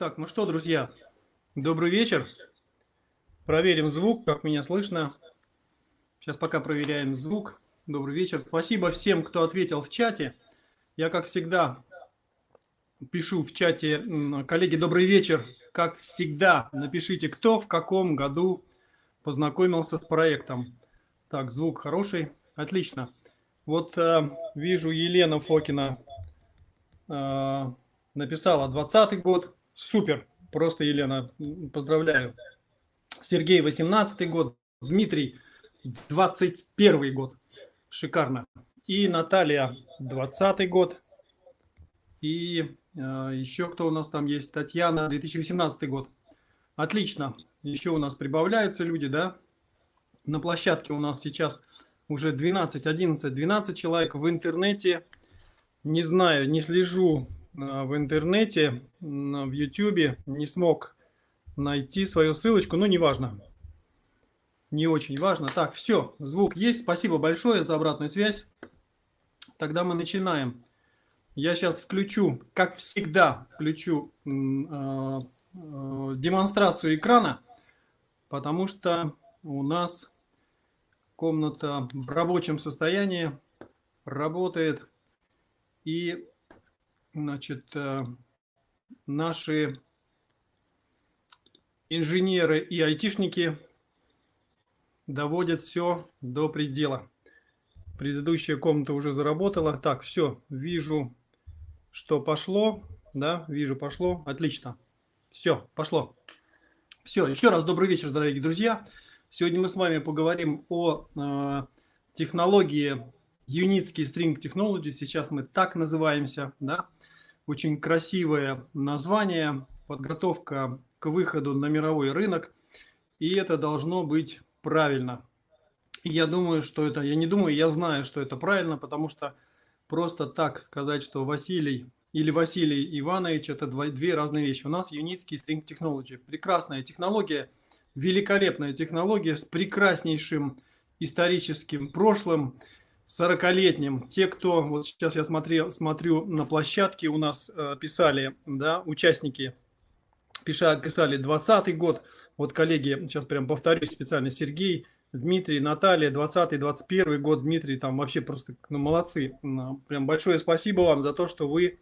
Так, ну что, друзья, добрый вечер. Проверим звук, как меня слышно. Сейчас пока проверяем звук. Добрый вечер. Спасибо всем, кто ответил в чате. Я, как всегда, пишу в чате, коллеги, добрый вечер. Как всегда, напишите, кто в каком году познакомился с проектом. Так, звук хороший. Отлично. Вот э, вижу, Елена Фокина э, написала 20 год. Супер. Просто, Елена, поздравляю. Сергей, 18-й год. Дмитрий, 21 год. Шикарно. И Наталья, 20 год. И э, еще кто у нас там есть? Татьяна, 2018 год. Отлично. Еще у нас прибавляются люди, да? На площадке у нас сейчас уже 12, 11, 12 человек. В интернете, не знаю, не слежу а, в интернете, в YouTube, не смог найти свою ссылочку, но ну, неважно. Не очень важно. Так, все, звук есть. Спасибо большое за обратную связь. Тогда мы начинаем. Я сейчас включу, как всегда, включу э, э, демонстрацию экрана, потому что у нас комната в рабочем состоянии работает. И Значит, э, наши инженеры и айтишники доводят все до предела. Предыдущая комната уже заработала. Так, все, вижу, что пошло. Да, вижу, пошло. Отлично. Все, пошло. Все, еще раз добрый вечер, дорогие друзья. Сегодня мы с вами поговорим о э, технологии Unitsky String Technology. Сейчас мы так называемся, да, очень красивое название, подготовка к выходу на мировой рынок. И это должно быть правильно. И я думаю, что это, я не думаю, я знаю, что это правильно, потому что просто так сказать, что Василий или Василий Иванович – это две разные вещи. У нас Юницкий стринг Technology – прекрасная технология, великолепная технология с прекраснейшим историческим прошлым, 40-летним. Те, кто, вот сейчас я смотрел, смотрю на площадке, у нас э, писали, да, участники писали, писали 20 год. Вот коллеги, сейчас прям повторюсь специально, Сергей, Дмитрий, Наталья, 20-21 год, Дмитрий, там вообще просто ну, молодцы. А, прям большое спасибо вам за то, что вы,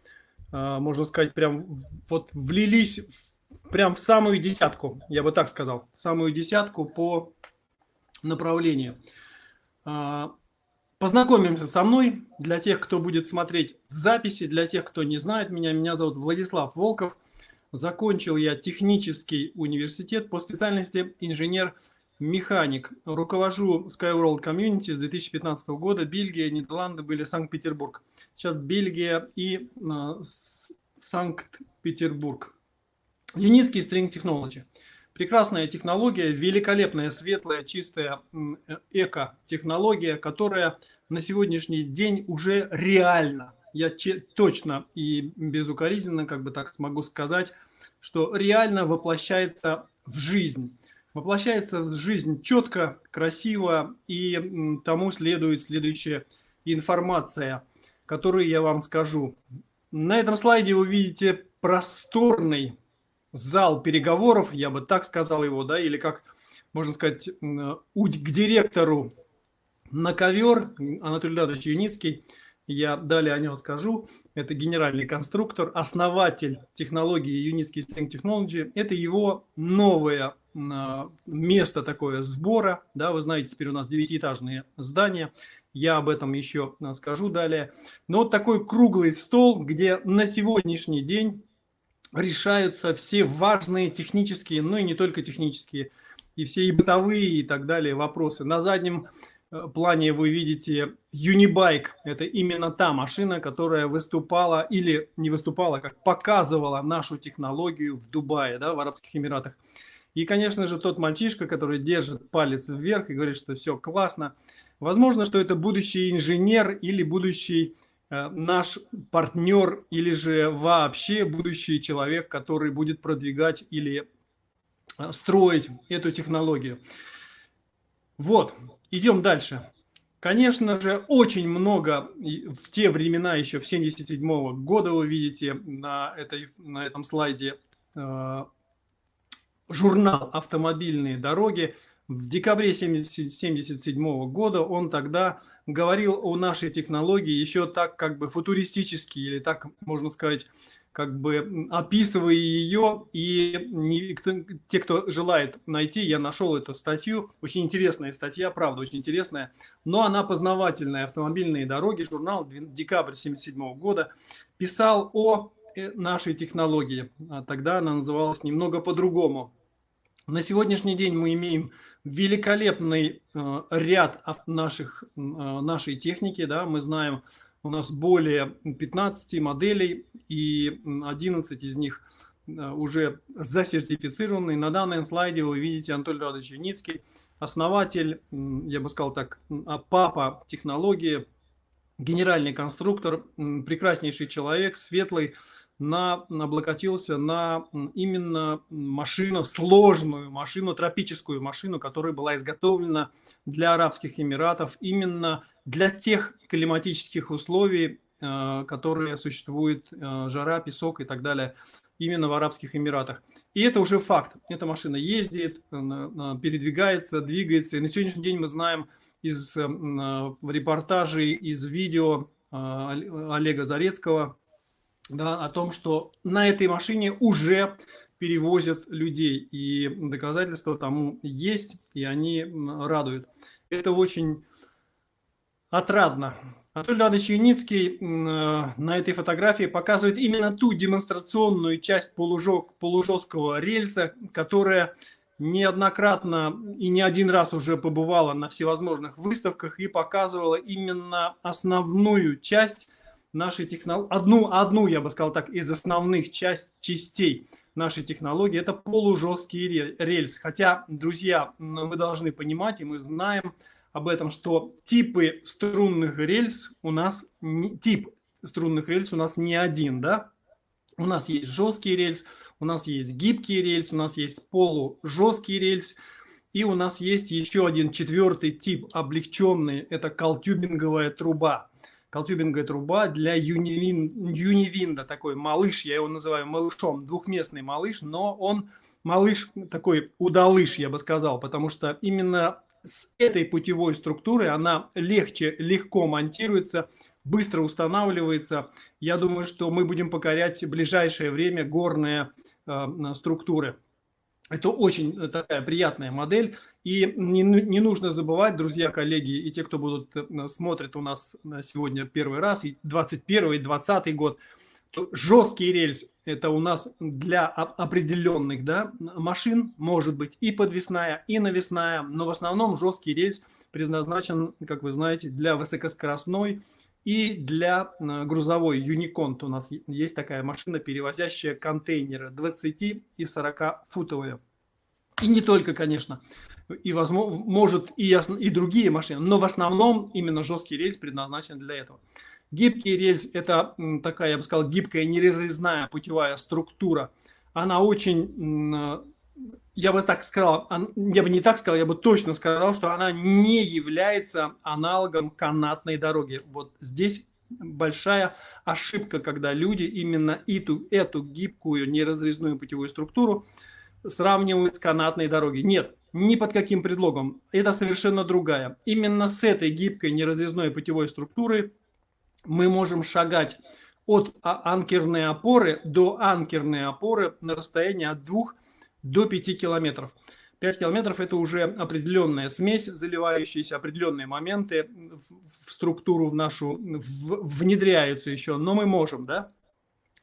э, можно сказать, прям вот влились в, прям в самую десятку, я бы так сказал, самую десятку по направлению. А, Познакомимся со мной. Для тех, кто будет смотреть записи, для тех, кто не знает меня, меня зовут Владислав Волков. Закончил я технический университет по специальности инженер-механик. Руковожу Skyworld Community с 2015 года. Бельгия, Нидерланды были, Санкт-Петербург. Сейчас Бельгия и э, Санкт-Петербург. Юницкий стринг технологии. Прекрасная технология, великолепная, светлая, чистая э, эко-технология, которая на сегодняшний день уже реально, я точно и безукоризненно, как бы так смогу сказать, что реально воплощается в жизнь. Воплощается в жизнь четко, красиво, и тому следует следующая информация, которую я вам скажу. На этом слайде вы видите просторный зал переговоров, я бы так сказал его, да, или как можно сказать, уть к директору на ковер Анатолий Леонидович Юницкий. Я далее о нем скажу. Это генеральный конструктор, основатель технологии Юницкий String Technology. Это его новое а, место такое сбора. Да, вы знаете, теперь у нас девятиэтажные здания. Я об этом еще а, скажу далее. Но вот такой круглый стол, где на сегодняшний день решаются все важные технические, ну и не только технические, и все и бытовые и так далее вопросы. На заднем э, плане вы видите Unibike. Это именно та машина, которая выступала или не выступала, как показывала нашу технологию в Дубае, да, в Арабских Эмиратах. И, конечно же, тот мальчишка, который держит палец вверх и говорит, что все классно. Возможно, что это будущий инженер или будущий Э, наш партнер или же вообще будущий человек, который будет продвигать или э, строить эту технологию. Вот, идем дальше. Конечно же, очень много в те времена, еще в го года, вы видите на, этой, на этом слайде э, журнал «Автомобильные дороги», в декабре 1977 года он тогда говорил о нашей технологии еще так как бы футуристически, или так можно сказать, как бы описывая ее. И не, те, кто желает найти, я нашел эту статью. Очень интересная статья, правда, очень интересная. Но она познавательная. «Автомобильные дороги», журнал, декабрь 1977 года, писал о э, нашей технологии. А тогда она называлась немного по-другому. На сегодняшний день мы имеем великолепный э, ряд наших, э, нашей техники. Да? Мы знаем, у нас более 15 моделей, и 11 из них э, уже засертифицированы. На данном слайде вы видите Анатолий Радович Юницкий, основатель, я бы сказал так, а, папа технологии, генеральный конструктор, прекраснейший человек, светлый, на, облокотился на именно машину, сложную машину, тропическую машину, которая была изготовлена для Арабских Эмиратов именно для тех климатических условий, э, которые существуют, э, жара, песок и так далее, именно в Арабских Эмиратах. И это уже факт. Эта машина ездит, передвигается, двигается. И на сегодняшний день мы знаем из э, репортажей, из видео Олега Зарецкого, да, о том, что на этой машине уже перевозят людей, и доказательства тому есть, и они радуют. Это очень отрадно. Анатолий Радович Юницкий э, на этой фотографии показывает именно ту демонстрационную часть полужок, полужесткого рельса, которая неоднократно и не один раз уже побывала на всевозможных выставках и показывала именно основную часть нашей технологии, одну, одну, я бы сказал так, из основных часть, частей нашей технологии, это полужесткие рельс Хотя, друзья, мы должны понимать, и мы знаем об этом, что типы струнных рельс у нас, не, тип струнных рельс у нас не один, да? У нас есть жесткий рельс, у нас есть гибкий рельс, у нас есть полужесткий рельс, и у нас есть еще один четвертый тип облегченный, это колтюбинговая труба колтюбинговая труба для Юнивинда, такой малыш, я его называю малышом, двухместный малыш, но он малыш такой удалыш, я бы сказал, потому что именно с этой путевой структурой она легче, легко монтируется, быстро устанавливается. Я думаю, что мы будем покорять в ближайшее время горные э, структуры. Это очень э, такая приятная модель. И не, не нужно забывать, друзья, коллеги, и те, кто будут э, смотрят у нас сегодня первый раз, и 21 и 20 год, жесткий рельс – это у нас для определенных да, машин, может быть, и подвесная, и навесная, но в основном жесткий рельс предназначен, как вы знаете, для высокоскоростной и для грузовой Юниконт у нас есть такая машина, перевозящая контейнеры 20 и 40 футовые. И не только, конечно, и возможно, может и, и другие машины, но в основном именно жесткий рельс предназначен для этого. Гибкий рельс – это такая, я бы сказал, гибкая, нерезрезная путевая структура. Она очень я бы так сказал, я бы не так сказал, я бы точно сказал, что она не является аналогом канатной дороги. Вот здесь большая ошибка, когда люди именно эту, эту гибкую неразрезную путевую структуру сравнивают с канатной дорогой. Нет, ни под каким предлогом. Это совершенно другая. Именно с этой гибкой неразрезной путевой структуры мы можем шагать от а-, анкерной опоры до анкерной опоры на расстоянии от двух до 5 километров. 5 километров – это уже определенная смесь, заливающаяся, определенные моменты в, структуру в нашу в, внедряются еще, но мы можем, да,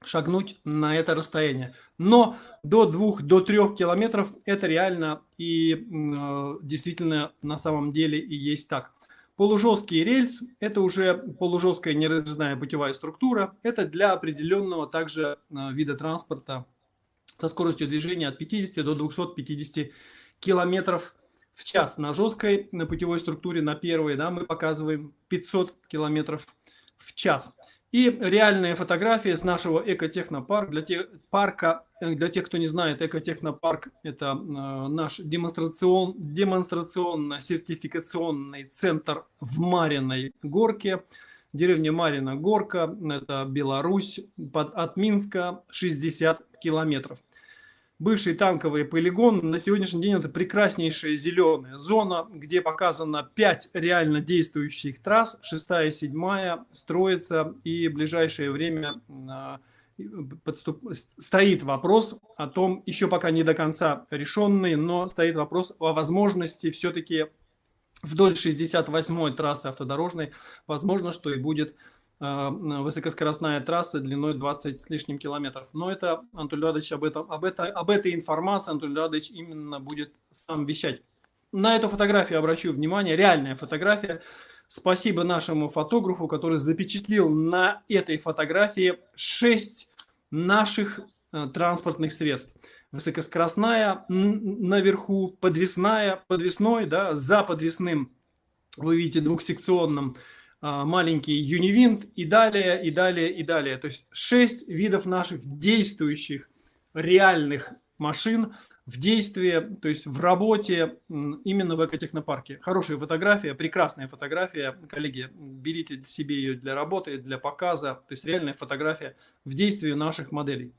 шагнуть на это расстояние. Но до 2, до 3 километров это реально и э, действительно на самом деле и есть так. Полужесткий рельс – это уже полужесткая неразрезная путевая структура. Это для определенного также э, вида транспорта со скоростью движения от 50 до 250 километров в час. На жесткой, на путевой структуре, на первой, да, мы показываем 500 километров в час. И реальные фотографии с нашего экотехнопарка. Для тех, парка, э, для тех кто не знает, экотехнопарк – это э, наш демонстрацион, демонстрационно-сертификационный центр в Мариной горке – Деревня Марина Горка, это Беларусь, под, от Минска 60 километров. Бывший танковый полигон, на сегодняшний день это прекраснейшая зеленая зона, где показано 5 реально действующих трасс, 6 и 7 строится и в ближайшее время а, подступ... стоит вопрос о том, еще пока не до конца решенный, но стоит вопрос о возможности все-таки вдоль 68-й трассы автодорожной, возможно, что и будет э, высокоскоростная трасса длиной 20 с лишним километров. Но это Антон Леонидович об, этом, об, это, об этой информации Антон Леонидович именно будет сам вещать. На эту фотографию обращу внимание, реальная фотография. Спасибо нашему фотографу, который запечатлил на этой фотографии 6 наших э, транспортных средств высокоскоростная наверху, подвесная, подвесной, да, за подвесным, вы видите, двухсекционным, а, маленький Univint и далее, и далее, и далее. То есть шесть видов наших действующих реальных машин в действии, то есть в работе именно в экотехнопарке. Хорошая фотография, прекрасная фотография. Коллеги, берите себе ее для работы, для показа. То есть реальная фотография в действии наших моделей.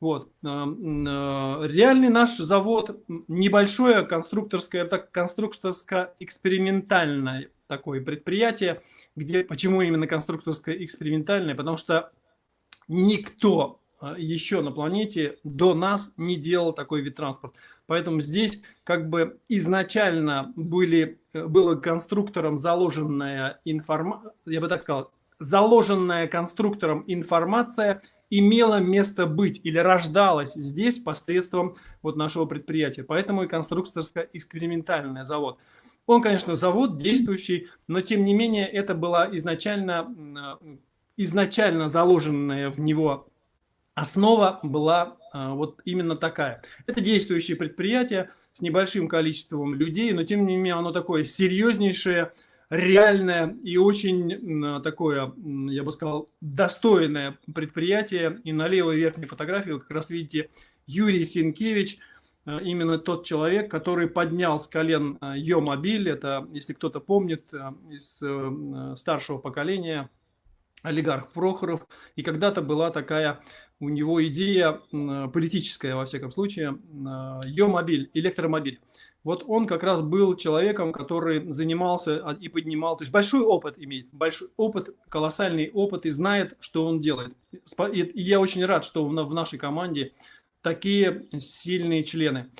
Вот. А, реальный наш завод небольшое конструкторское, так, конструкторско-экспериментальное такое предприятие, где, почему именно конструкторско-экспериментальное, потому что никто а, еще на планете до нас не делал такой вид транспорта. Поэтому здесь как бы изначально были, э, было конструктором заложенная информация, я бы так сказал, заложенная конструктором информация – имела место быть или рождалась здесь посредством вот нашего предприятия. Поэтому и конструкторско-экспериментальный завод. Он, конечно, завод действующий, но тем не менее это была изначально, изначально заложенная в него основа была а, вот именно такая. Это действующее предприятие с небольшим количеством людей, но тем не менее оно такое серьезнейшее, реальное и очень такое, я бы сказал, достойное предприятие. И на левой верхней фотографии вы как раз видите Юрий Синкевич, э, именно тот человек, который поднял с колен э, Йомобиль. Это, если кто-то помнит, э, из старшего поколения олигарх Прохоров. И когда-то была такая у него идея политическая, во всяком случае, Йомобиль, электромобиль вот он как раз был человеком, который занимался а, и поднимал, то есть большой опыт имеет, большой опыт, колоссальный опыт и знает, что он делает. И я очень рад, что в нашей команде такие сильные члены.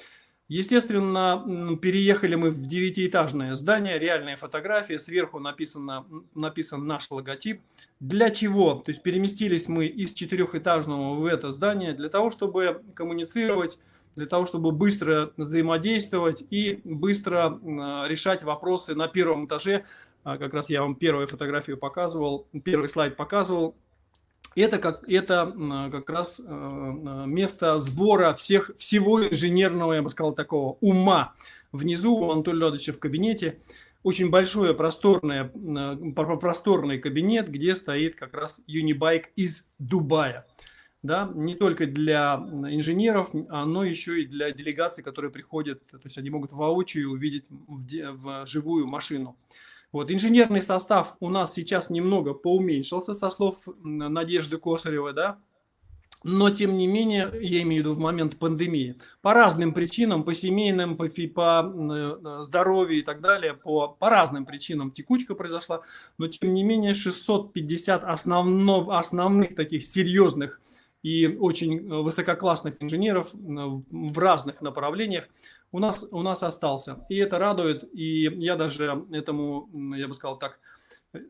Естественно, переехали мы в девятиэтажное здание, реальные фотографии, сверху написано, написан наш логотип. Для чего? То есть переместились мы из четырехэтажного в это здание, для того, чтобы коммуницировать для того, чтобы быстро взаимодействовать и быстро а, решать вопросы на первом этаже. А, как раз я вам первую фотографию показывал, первый слайд показывал. Это как, это а, как раз э, место сбора всех, всего инженерного, я бы сказал, такого ума. Внизу у Анатолия Леонидовича в кабинете очень большой просторный, просторный кабинет, где стоит как раз Unibike из Дубая да, не только для инженеров, а, но еще и для делегаций, которые приходят, то есть они могут воочию увидеть в, в живую машину. Вот. Инженерный состав у нас сейчас немного поуменьшился, со слов Надежды Косаревой, да, но, тем не менее, я имею в виду в момент пандемии, по разным причинам, по семейным, по, фи, по э, э, здоровью и так далее, по, по разным причинам текучка произошла, но, тем не менее, 650 основно, основных таких серьезных и очень э, высококлассных инженеров в разных направлениях у нас, у нас остался. И это радует, и я даже этому, я бы сказал так,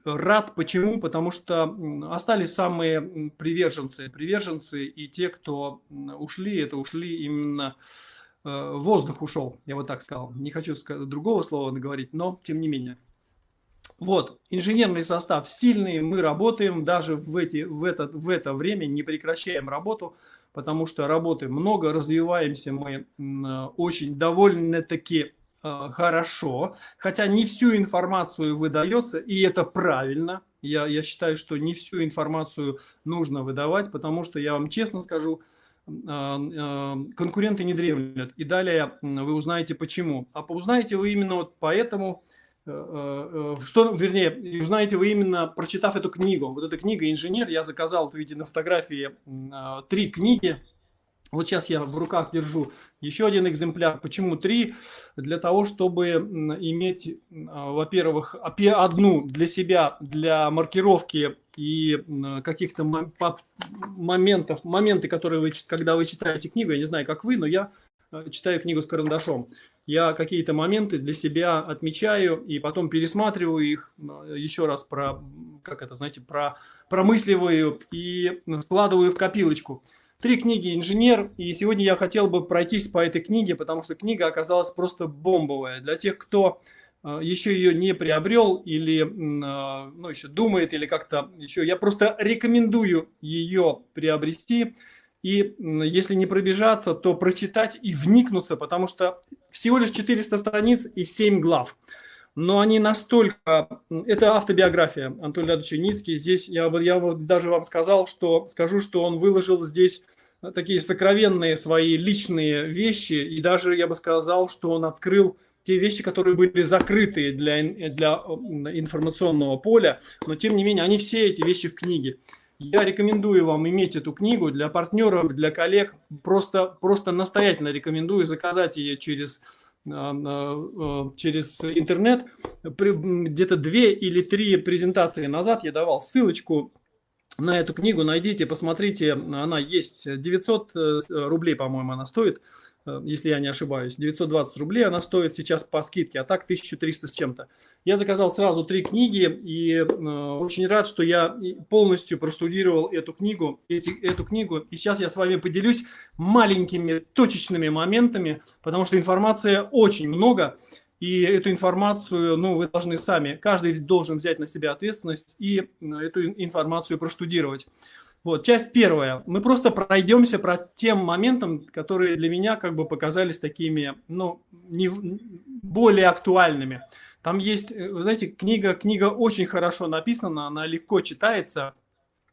рад. Почему? Потому что остались самые приверженцы. Приверженцы и те, кто ушли, это ушли именно э, воздух ушел, я вот так сказал. Не хочу другого слова говорить, но тем не менее. Вот, инженерный состав сильный, мы работаем, даже в, эти, в, этот, в это время не прекращаем работу, потому что работы много, развиваемся мы э, очень довольно-таки э, хорошо, хотя не всю информацию выдается, и это правильно. Я, я считаю, что не всю информацию нужно выдавать, потому что, я вам честно скажу, э, конкуренты не дремлят. И далее вы узнаете почему. А узнаете вы именно вот поэтому, Э, э, что, вернее, узнаете вы именно, прочитав эту книгу. Вот эта книга «Инженер», я заказал, видите, на фотографии э, три книги. Вот сейчас я в руках держу еще один экземпляр. Почему три? Для того, чтобы иметь, во-первых, одну для себя, для маркировки и каких-то моментов, моменты, которые вы, когда вы читаете книгу, я не знаю, как вы, но я Э, читаю книгу с карандашом. Я какие-то моменты для себя отмечаю и потом пересматриваю их, э, еще раз про, как это, знаете, про, промысливаю и складываю в копилочку. Три книги «Инженер», и сегодня я хотел бы пройтись по этой книге, потому что книга оказалась просто бомбовая. Для тех, кто э, еще ее не приобрел или ну, еще думает, или как-то еще, я просто рекомендую ее приобрести – и если не пробежаться, то прочитать и вникнуться, потому что всего лишь 400 страниц и 7 глав. Но они настолько... Это автобиография Антона Леонидовича Ницкий. Здесь я, я даже вам сказал, что скажу, что он выложил здесь э, такие сокровенные свои личные вещи. И даже я бы сказал, что он открыл те вещи, которые были закрыты для, э, для информационного поля. Но тем не менее, они все эти вещи в книге. Я рекомендую вам иметь эту книгу для партнеров, для коллег. Просто, просто настоятельно рекомендую заказать ее через, э, э, э, через интернет. Где-то две или три презентации назад я давал ссылочку на эту книгу. Найдите, посмотрите. Она есть. 900 рублей, по-моему, она стоит. Э, если я не ошибаюсь, 920 рублей она стоит сейчас по скидке, а так 1300 с чем-то. Я заказал сразу три книги и э, очень рад, что я полностью простудировал эту книгу, эти, эту книгу. И сейчас я с вами поделюсь маленькими точечными моментами, потому что информации очень много. И эту информацию, ну, вы должны сами, каждый должен взять на себя ответственность и э, эту информацию проштудировать. Вот, часть первая. Мы просто пройдемся про тем моментам, которые для меня как бы показались такими, ну, не, более актуальными. Там есть, э, вы знаете, книга, книга очень хорошо написана, она легко читается.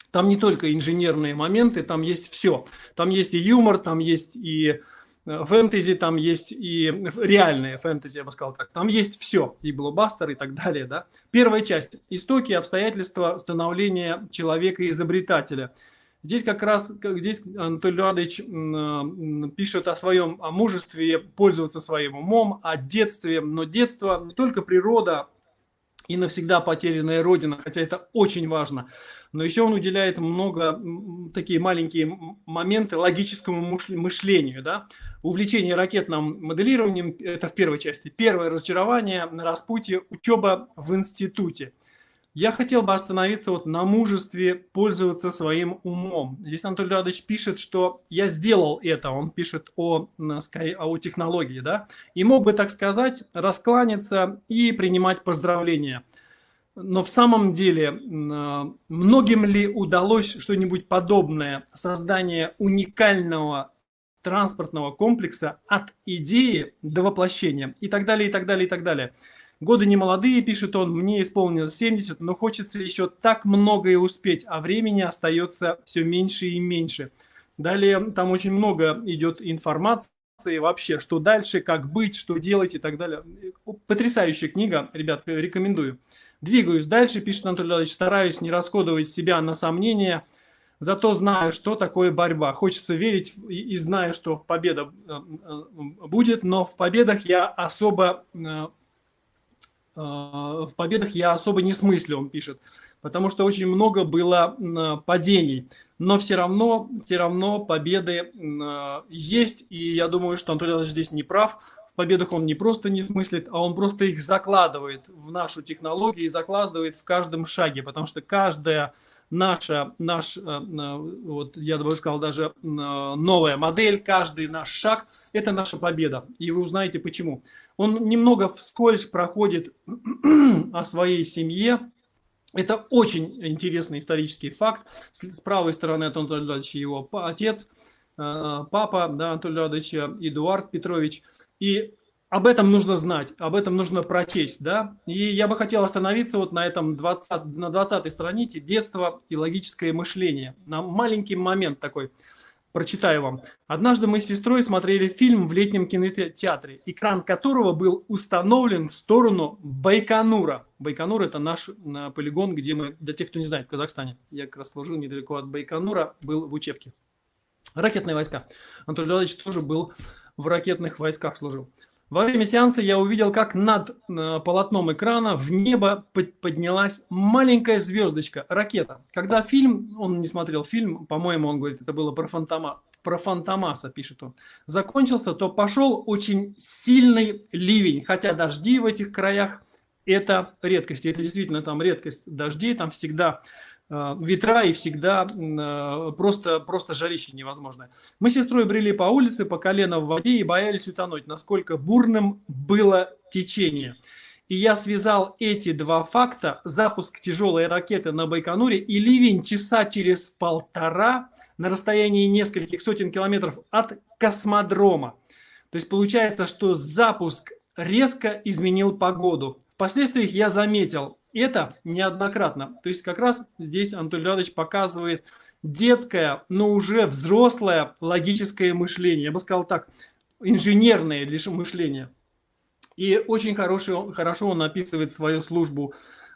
Там не только инженерные моменты, там есть все. Там есть и юмор, там есть и фэнтези, там есть и реальные фэнтези, я бы сказал так. Там есть все, и блокбастер, и так далее, да. Первая часть. Истоки и обстоятельства становления человека-изобретателя. Здесь как раз, как здесь Анатолий Эдуардович пишет о своем о мужестве пользоваться своим умом, о детстве. Но детство не только природа и навсегда потерянная родина, хотя это очень важно. Но еще он уделяет много такие маленькие моменты логическому мышлению. Да? Увлечение ракетным моделированием – это в первой части. Первое – разочарование на распутье, учеба в институте – я хотел бы остановиться вот на мужестве пользоваться своим умом. Здесь Анатолий Радович пишет, что я сделал это. Он пишет о, о технологии, да. И мог бы, так сказать, раскланяться и принимать поздравления. Но в самом деле, э, многим ли удалось что-нибудь подобное? Создание уникального транспортного комплекса от идеи до воплощения и так далее, и так далее, и так далее. И так далее. Годы не молодые, пишет он, мне исполнилось 70, но хочется еще так многое успеть, а времени остается все меньше и меньше. Далее там очень много идет информации вообще, что дальше, как быть, что делать и так далее. Потрясающая книга, ребят, рекомендую. Двигаюсь дальше, пишет Анатолий Владимирович, стараюсь не расходовать себя на сомнения, зато знаю, что такое борьба. Хочется верить и, и знаю, что победа э, э, будет, но в победах я особо э, Э, в победах я особо не смыслю, он пишет, потому что очень много было э, падений. Но все равно, все равно победы э, есть, и я думаю, что Антон Иванович здесь не прав. В победах он не просто не смыслит, а он просто их закладывает в нашу технологию и закладывает в каждом шаге, потому что каждая наша, наш, э, э, вот я бы сказал, даже э, новая модель, каждый наш шаг – это наша победа. И вы узнаете почему. Он немного вскользь проходит о своей семье, это очень интересный исторический факт. С правой стороны от Анатолия Леонидовича его отец, папа да, Анатолия Леонидовича, Эдуард Петрович. И об этом нужно знать, об этом нужно прочесть, да. И я бы хотел остановиться вот на этом 20, на 20 странице «Детство и логическое мышление». На маленький момент такой прочитаю вам. Однажды мы с сестрой смотрели фильм в летнем кинотеатре, экран которого был установлен в сторону Байконура. Байконур – это наш полигон, где мы, для тех, кто не знает, в Казахстане. Я как раз служил недалеко от Байконура, был в учебке. Ракетные войска. Анатолий Владимирович тоже был в ракетных войсках служил. Во время сеанса я увидел, как над э, полотном экрана в небо поднялась маленькая звездочка, ракета. Когда фильм, он не смотрел фильм, по-моему, он говорит, это было про фантома, про Фантомаса, пишет он, закончился, то пошел очень сильный ливень, хотя дожди в этих краях – это редкость. Это действительно там редкость дождей, там всегда Э, ветра и всегда э, просто, просто жарище невозможное. Мы с сестрой брели по улице, по колено в воде и боялись утонуть, насколько бурным было течение. И я связал эти два факта, запуск тяжелой ракеты на Байконуре и ливень часа через полтора на расстоянии нескольких сотен километров от космодрома. То есть получается, что запуск резко изменил погоду. Впоследствии я заметил, это неоднократно. То есть как раз здесь Анатолий Радович показывает детское, но уже взрослое логическое мышление. Я бы сказал так, инженерное лишь мышление. И очень хороший, хорошо он описывает свою службу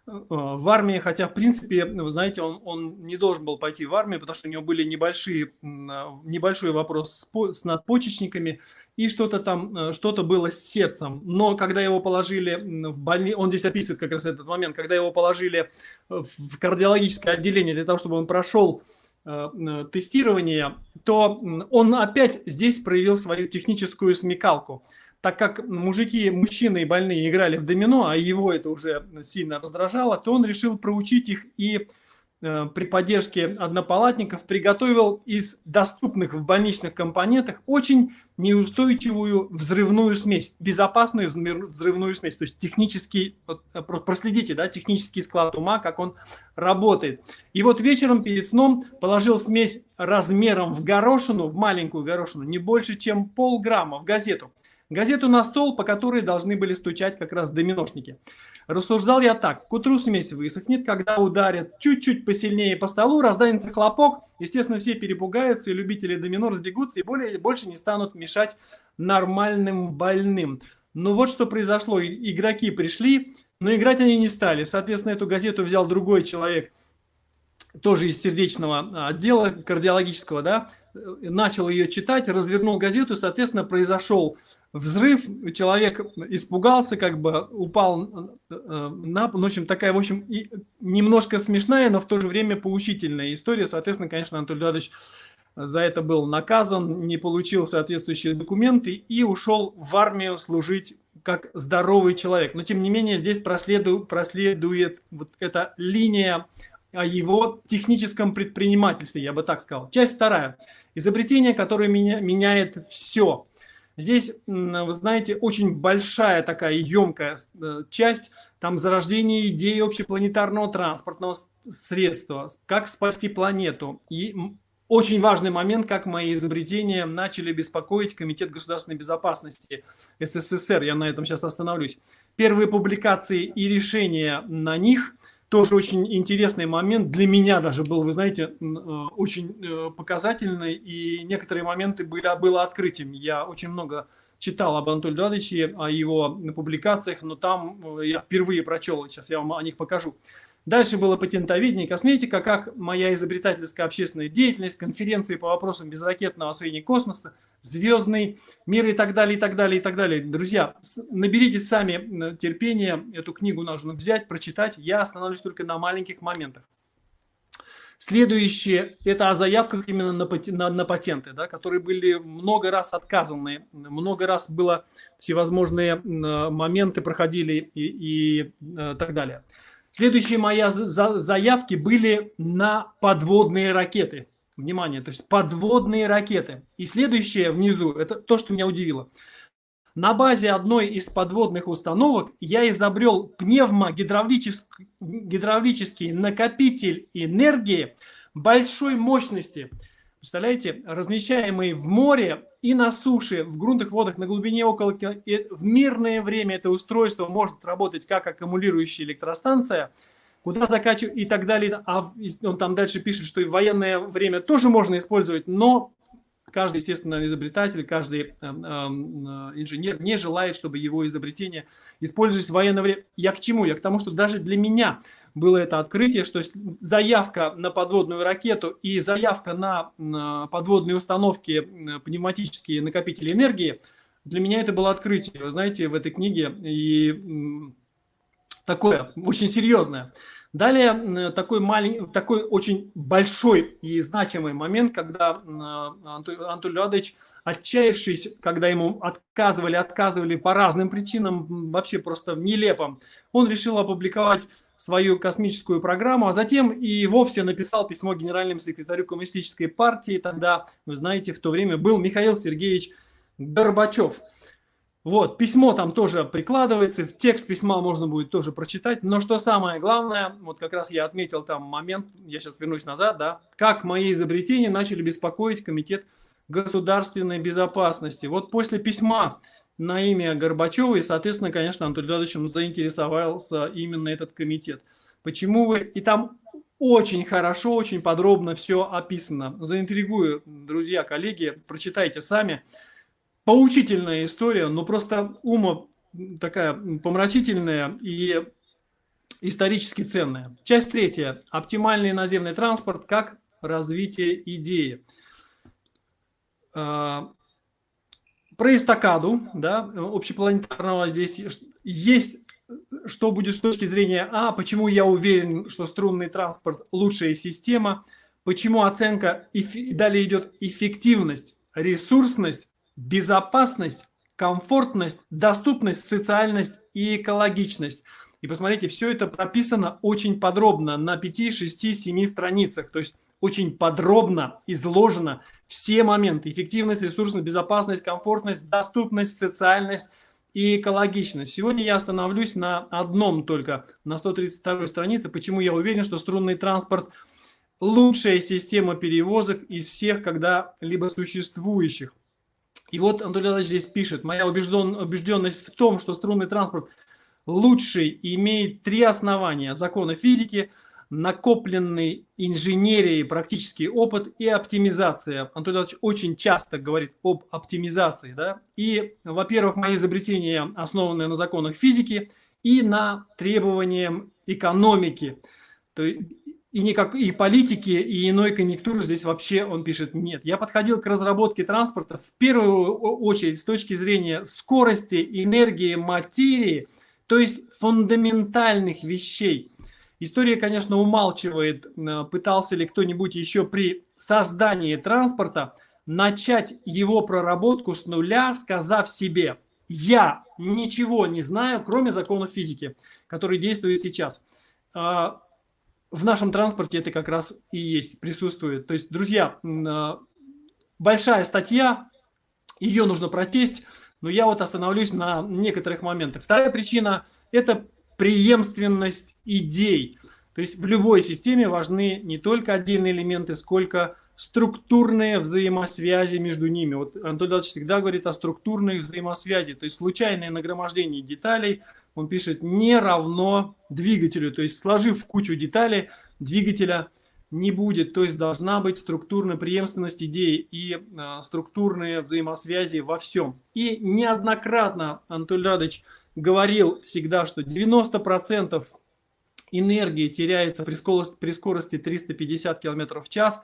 Э, в армии, хотя, в принципе, вы знаете, он, он не должен был пойти в армию, потому что у него были небольшие, э, небольшой вопрос с, по, с надпочечниками, и что-то там, э, что-то было с сердцем. Но когда его положили в больницу, он здесь описывает как раз этот момент, когда его положили в кардиологическое отделение для того, чтобы он прошел тестирование, то он опять здесь проявил свою техническую смекалку – так как мужики, мужчины и больные играли в домино, а его это уже сильно раздражало, то он решил проучить их и э, при поддержке однопалатников приготовил из доступных в больничных компонентах очень неустойчивую взрывную смесь, безопасную взрывную смесь. То есть технический, вот, э, проследите, да, технический склад ума, как он работает. И вот вечером перед сном положил смесь размером в горошину, в маленькую горошину, не больше, чем полграмма в газету – газету на стол, по которой должны были стучать как раз доминошники. Рассуждал я так. К утру смесь высохнет, когда ударят чуть-чуть посильнее по столу, разданется хлопок. Естественно, все перепугаются, и любители домино разбегутся, и более, больше не станут мешать нормальным больным. Но вот что произошло. Игроки пришли, но играть они не стали. Соответственно, эту газету взял другой человек, тоже из сердечного а, отдела кардиологического, да, начал ее читать, развернул газету, соответственно, произошел взрыв, человек испугался, как бы упал э, на пол. Ну, в общем, такая, в общем, и немножко смешная, но в то же время поучительная история. Соответственно, конечно, Анатолий Эдуардович э, за это был наказан, не получил соответствующие документы и ушел в армию служить как здоровый человек. Но, тем не менее, здесь проследу, проследует вот эта линия о его техническом предпринимательстве, я бы так сказал. Часть вторая. Изобретение, которое меня, меняет все – Здесь, вы знаете, очень большая такая емкая э, часть, там зарождение идеи общепланетарного транспортного средства, как спасти планету. И очень важный момент, как мои изобретения начали беспокоить Комитет государственной безопасности СССР. Я на этом сейчас остановлюсь. Первые публикации и решения на них – тоже очень интересный момент для меня даже был, вы знаете, э, очень э, показательный, и некоторые моменты были, было открытием. Я очень много читал об Анатолии Дадыче, о его публикациях, но там э, я впервые прочел, сейчас я вам о них покажу. Дальше было патентоведение косметика, как моя изобретательская общественная деятельность, конференции по вопросам безракетного освоения космоса, звездный мир и так далее, и так далее, и так далее. Друзья, наберите сами э, терпения, эту книгу нужно взять, прочитать. Я остановлюсь только на маленьких моментах. Следующее – это о заявках именно на, на, на патенты, да, которые были много раз отказаны, много раз было всевозможные моменты проходили и, и э, так далее. Следующие мои заявки были на подводные ракеты. Внимание, то есть подводные ракеты. И следующее внизу, это то, что меня удивило. На базе одной из подводных установок я изобрел пневмогидравлический гидравлический накопитель энергии большой мощности. Представляете, размещаемый в море и на суше, в грунтах водах на глубине около... В мирное время это устройство может работать как аккумулирующая электростанция, куда закачивать и так далее. А он там дальше пишет, что и в военное время тоже можно использовать, но Каждый, естественно, изобретатель, каждый эм, эм, инженер не желает, чтобы его изобретение использовалось в военное время. Я к чему? Я к тому, что даже для меня было это открытие, что заявка на подводную ракету и заявка на подводные установки э, пневматические накопители энергии, для меня это было открытие, вы знаете, в этой книге. И такое очень серьезное. Далее такой, маленький, такой очень большой и значимый момент, когда а, Антон Радович, отчаявшись, когда ему отказывали, отказывали по разным причинам, вообще просто нелепо, он решил опубликовать свою космическую программу, а затем и вовсе написал письмо генеральному секретарю Коммунистической партии. Тогда, вы знаете, в то время был Михаил Сергеевич Горбачев – вот, письмо там тоже прикладывается, текст письма можно будет тоже прочитать. Но что самое главное, вот как раз я отметил там момент, я сейчас вернусь назад, да, как мои изобретения начали беспокоить Комитет государственной безопасности. Вот после письма на имя Горбачева, и, соответственно, конечно, Анатолий Эдуардовичем заинтересовался именно этот комитет. Почему вы... И там очень хорошо, очень подробно все описано. Заинтригую, друзья, коллеги, прочитайте сами поучительная история, но просто ума такая помрачительная и исторически ценная. Часть третья. Оптимальный наземный транспорт как развитие идеи. А, про эстакаду, да, общепланетарного здесь есть что будет с точки зрения А, почему я уверен, что струнный транспорт лучшая система, почему оценка, и далее идет эффективность, ресурсность, безопасность, комфортность, доступность, социальность и экологичность. И посмотрите, все это прописано очень подробно на 5, 6, 7 страницах. То есть очень подробно изложено все моменты. Эффективность, ресурсность, безопасность, комфортность, доступность, социальность и экологичность. Сегодня я остановлюсь на одном только, на 132 странице, почему я уверен, что струнный транспорт – лучшая система перевозок из всех когда-либо существующих. И вот Антон Леонидович здесь пишет, моя убежден, убежденность в том, что струнный транспорт лучший имеет три основания. Законы физики, накопленный инженерией практический опыт и оптимизация. Антон Леонидович очень часто говорит об оптимизации. Да? И, во-первых, мои изобретения основаны на законах физики и на требованиям экономики. То есть и, никак, и политики, и иной конъюнктуры здесь вообще, он пишет, нет. Я подходил к разработке транспорта в первую очередь с точки зрения скорости, энергии, материи, то есть фундаментальных вещей. История, конечно, умалчивает, э, пытался ли кто-нибудь еще при создании транспорта начать его проработку с нуля, сказав себе, я ничего не знаю, кроме законов физики, которые действуют сейчас а, в нашем транспорте это как раз и есть, присутствует. То есть, друзья, а, большая статья, ее нужно прочесть, но я вот остановлюсь на некоторых моментах. Вторая причина – это преемственность идей. То есть в любой системе важны не только отдельные элементы, сколько структурные взаимосвязи между ними. Вот Антон Ильич всегда говорит о структурной взаимосвязи, то есть случайное нагромождение деталей он пишет, не равно двигателю. То есть сложив в кучу деталей, двигателя не будет. То есть должна быть структурная преемственность идеи и э, структурные взаимосвязи во всем. И неоднократно Анатолий Радович говорил всегда, что 90% энергии теряется при скорости, при скорости 350 км в час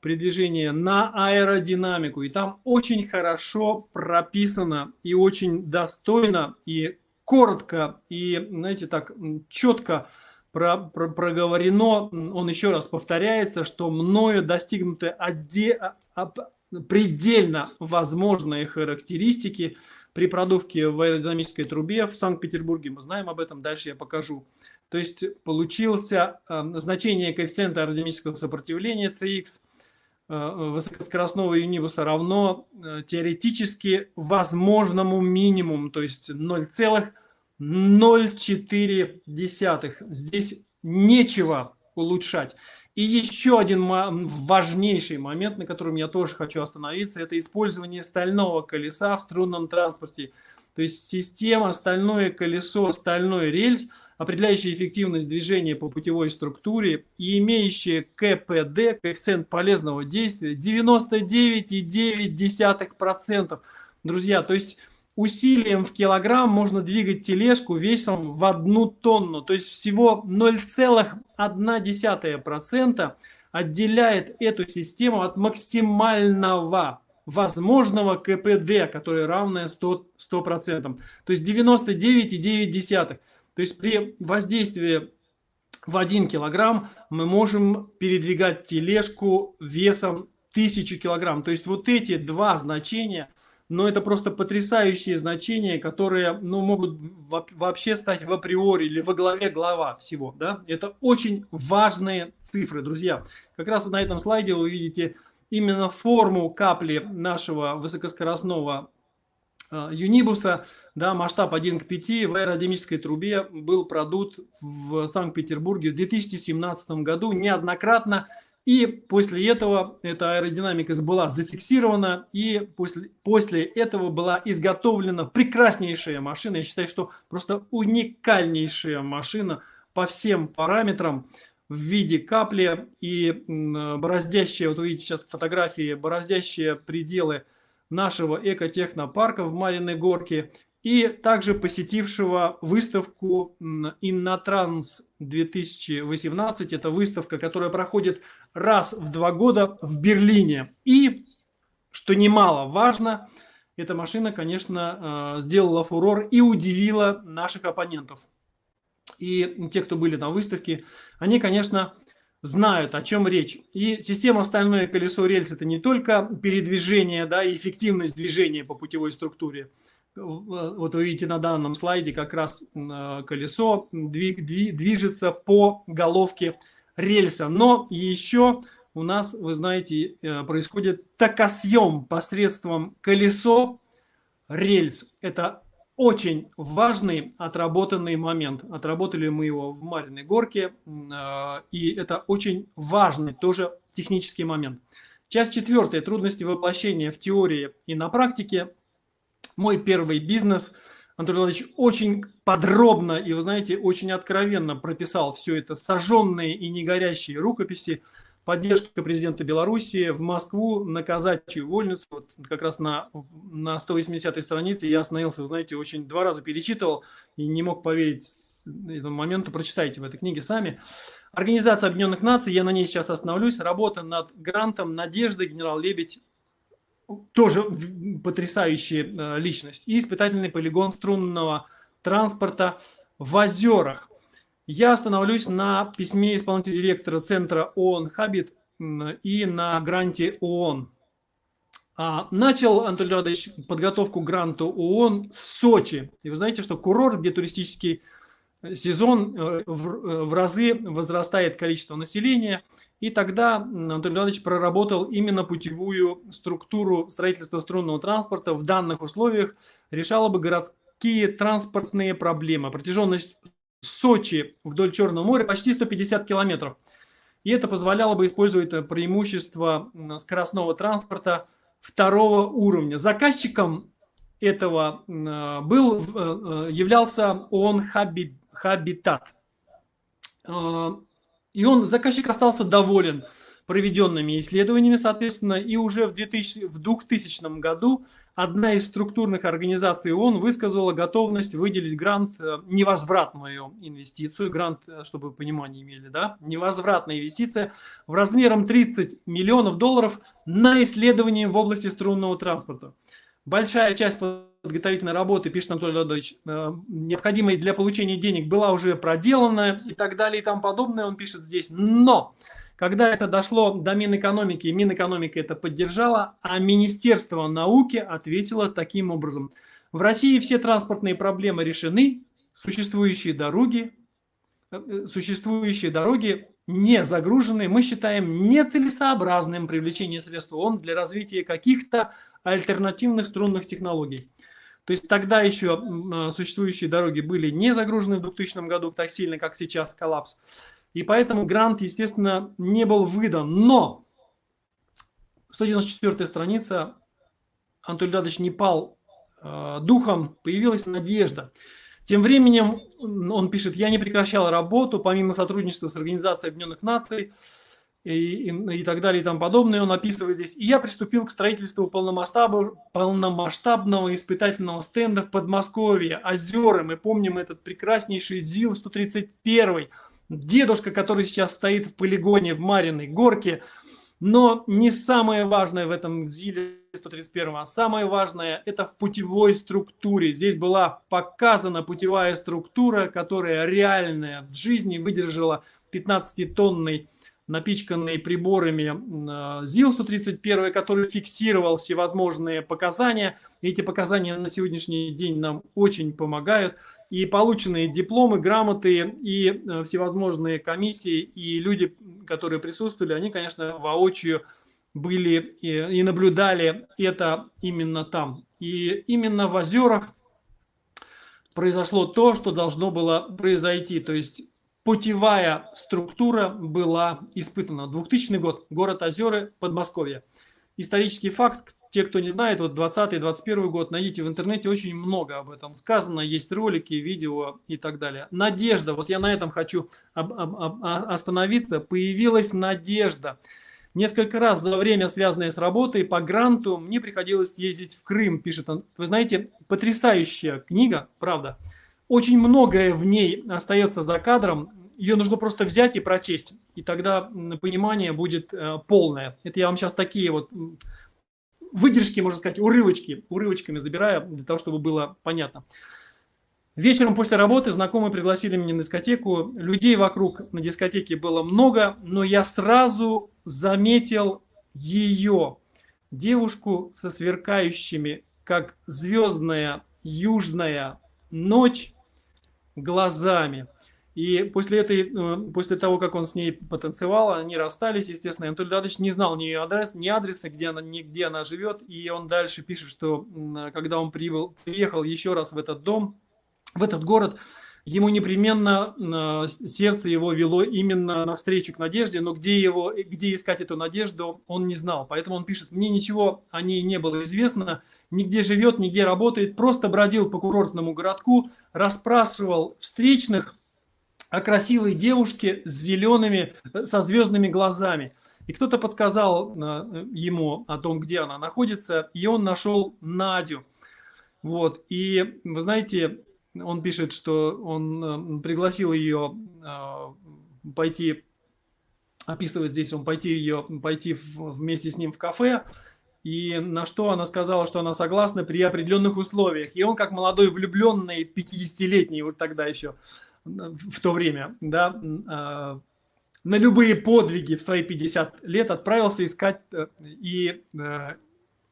при движении на аэродинамику. И там очень хорошо прописано и очень достойно и коротко и, знаете, так четко про, про, проговорено, он еще раз повторяется, что мною достигнуты отде, а, предельно возможные характеристики при продувке в аэродинамической трубе в Санкт-Петербурге. Мы знаем об этом, дальше я покажу. То есть получился э, значение коэффициента аэродинамического сопротивления CX э, высокоскоростного юнибуса равно э, теоретически возможному минимуму, то есть 0,0 0,4. Здесь нечего улучшать. И еще один важнейший момент, на котором я тоже хочу остановиться, это использование стального колеса в струнном транспорте. То есть система стальное колесо, стальной рельс, определяющая эффективность движения по путевой структуре и имеющая КПД, коэффициент полезного действия, 99,9%. Друзья, то есть усилием в килограмм можно двигать тележку весом в одну тонну. То есть всего 0,1% отделяет эту систему от максимального возможного КПД, которое равное 100%. 100% то есть 99,9. То есть при воздействии в 1 килограмм мы можем передвигать тележку весом 1000 килограмм. То есть вот эти два значения – но это просто потрясающие значения, которые ну, могут вообще стать в априори или во главе глава всего. Да? Это очень важные цифры, друзья. Как раз на этом слайде вы видите именно форму капли нашего высокоскоростного э, Юнибуса, да, масштаб 1 к 5 в аэродинамической трубе был продут в Санкт-Петербурге в 2017 году неоднократно. И после этого эта аэродинамика была зафиксирована, и после, после этого была изготовлена прекраснейшая машина. Я считаю, что просто уникальнейшая машина по всем параметрам в виде капли и бороздящие, вот видите сейчас фотографии, бороздящие пределы нашего экотехнопарка в Мариной Горке и также посетившего выставку InnoTrans 2018. Это выставка, которая проходит раз в два года в Берлине. И, что немаловажно, эта машина, конечно, э, сделала фурор и удивила наших оппонентов. И те, кто были на выставке, они, конечно, знают, о чем речь. И система стальное колесо рельс – это не только передвижение да, и эффективность движения по путевой структуре, вот вы видите на данном слайде как раз э, колесо движется по головке рельса. Но еще у нас, вы знаете, э, происходит токосъем посредством колесо рельс. Это очень важный отработанный момент. Отработали мы его в Мариной горке, э, и это очень важный тоже технический момент. Часть четвертая. Трудности воплощения в теории и на практике мой первый бизнес. Антон Владимирович очень подробно и, вы знаете, очень откровенно прописал все это, сожженные и не горящие рукописи, поддержка президента Белоруссии в Москву на казачью вольницу, вот как раз на, на 180-й странице я остановился, вы знаете, очень два раза перечитывал и не мог поверить этому моменту, прочитайте в этой книге сами. Организация Объединенных Наций, я на ней сейчас остановлюсь, работа над грантом «Надежды генерал Лебедь тоже потрясающая э, личность. И испытательный полигон струнного транспорта в Озерах. Я остановлюсь на письме исполнительного директора центра ООН «Хабит» и на гранте ООН. А, начал Антон Леонидович подготовку к гранту ООН с Сочи. И вы знаете, что курорт, где туристический сезон э, э, в разы возрастает количество населения, и тогда Анатолий Леонидович проработал именно путевую структуру строительства струнного транспорта в данных условиях, решала бы городские транспортные проблемы. Протяженность Сочи вдоль Черного моря почти 150 километров. И это позволяло бы использовать э, преимущество скоростного транспорта второго уровня. Заказчиком этого был, являлся он Хабиб Хабитат. А, и он, заказчик остался доволен проведенными исследованиями, соответственно, и уже в 2000, в 2000 году одна из структурных организаций ООН высказала готовность выделить грант, э, невозвратную инвестицию, грант, э, чтобы вы понимание имели, да, невозвратная инвестиция в размером 30 миллионов долларов на исследования в области струнного транспорта. Большая часть подготовительной работы, пишет Анатолий Радович, э, необходимой для получения денег была уже проделана и так далее и тому подобное, он пишет здесь. Но когда это дошло до Минэкономики, Минэкономика это поддержала, а Министерство науки ответило таким образом. В России все транспортные проблемы решены, существующие дороги, э, э, существующие дороги не загружены, мы считаем нецелесообразным привлечение средств ООН для развития каких-то альтернативных струнных технологий. То есть тогда еще э, существующие дороги были не загружены в 2000 году так сильно, как сейчас коллапс. И поэтому грант, естественно, не был выдан. Но 194 страница, Антон Леонидович не пал э, духом, появилась надежда. Тем временем, он пишет, я не прекращал работу, помимо сотрудничества с Организацией Объединенных Наций, и, и, и так далее и тому подобное, он описывает здесь. И я приступил к строительству полномасштабного, полномасштабного испытательного стенда в Подмосковье, Озеры. Мы помним этот прекраснейший ЗИЛ-131, дедушка, который сейчас стоит в полигоне в Мариной горке. Но не самое важное в этом ЗИЛе 131, а самое важное – это в путевой структуре. Здесь была показана путевая структура, которая реальная в жизни выдержала 15-тонный напичканный приборами а, ЗИЛ-131, который фиксировал всевозможные показания. Эти показания на сегодняшний день нам очень помогают. И полученные дипломы, грамоты и а, всевозможные комиссии, и люди, которые присутствовали, они, конечно, воочию были и, и наблюдали это именно там. И именно в озерах произошло то, что должно было произойти. То есть путевая структура была испытана. 2000 год, город Озеры, Подмосковье. Исторический факт, те, кто не знает, вот 20-21 год, найдите в интернете, очень много об этом сказано, есть ролики, видео и так далее. Надежда, вот я на этом хочу а, остановиться, появилась надежда. Несколько раз за время, связанное с работой по гранту, мне приходилось ездить в Крым, пишет он. Вы знаете, потрясающая книга, правда. Очень многое в ней остается за кадром, ее нужно просто взять и прочесть, и тогда понимание будет э, полное. Это я вам сейчас такие вот выдержки, можно сказать, урывочки, урывочками забираю, для того, чтобы было понятно. Вечером после работы знакомые пригласили меня на дискотеку. Людей вокруг на дискотеке было много, но я сразу заметил ее, девушку со сверкающими, как звездная южная ночь, глазами – и после, этой, э, после того, как он с ней потанцевал, они расстались, естественно, Анатолий Радович не знал ни ее адрес, ни адреса, где она, ни где она живет, и он дальше пишет, что когда он прибыл, приехал еще раз в этот дом, в этот город, ему непременно сердце его вело именно навстречу к надежде, но где, его, где искать эту надежду, он не знал. Поэтому он пишет, мне ничего о ней не было известно, нигде живет, нигде работает, просто бродил по курортному городку, расспрашивал встречных, о красивой девушке с зелеными, э, со звездными глазами. И кто-то подсказал э, э, ему о том, где она находится, и он нашел Надю. Вот, и вы знаете, он пишет, что он пригласил ее пойти описывать здесь, он пойти ее, пойти вместе с ним в кафе, и на что она сказала, что она согласна при определенных условиях. И он, как молодой влюбленный, 50-летний вот тогда еще, в то время, да, а, на любые подвиги в свои 50 лет отправился искать э, и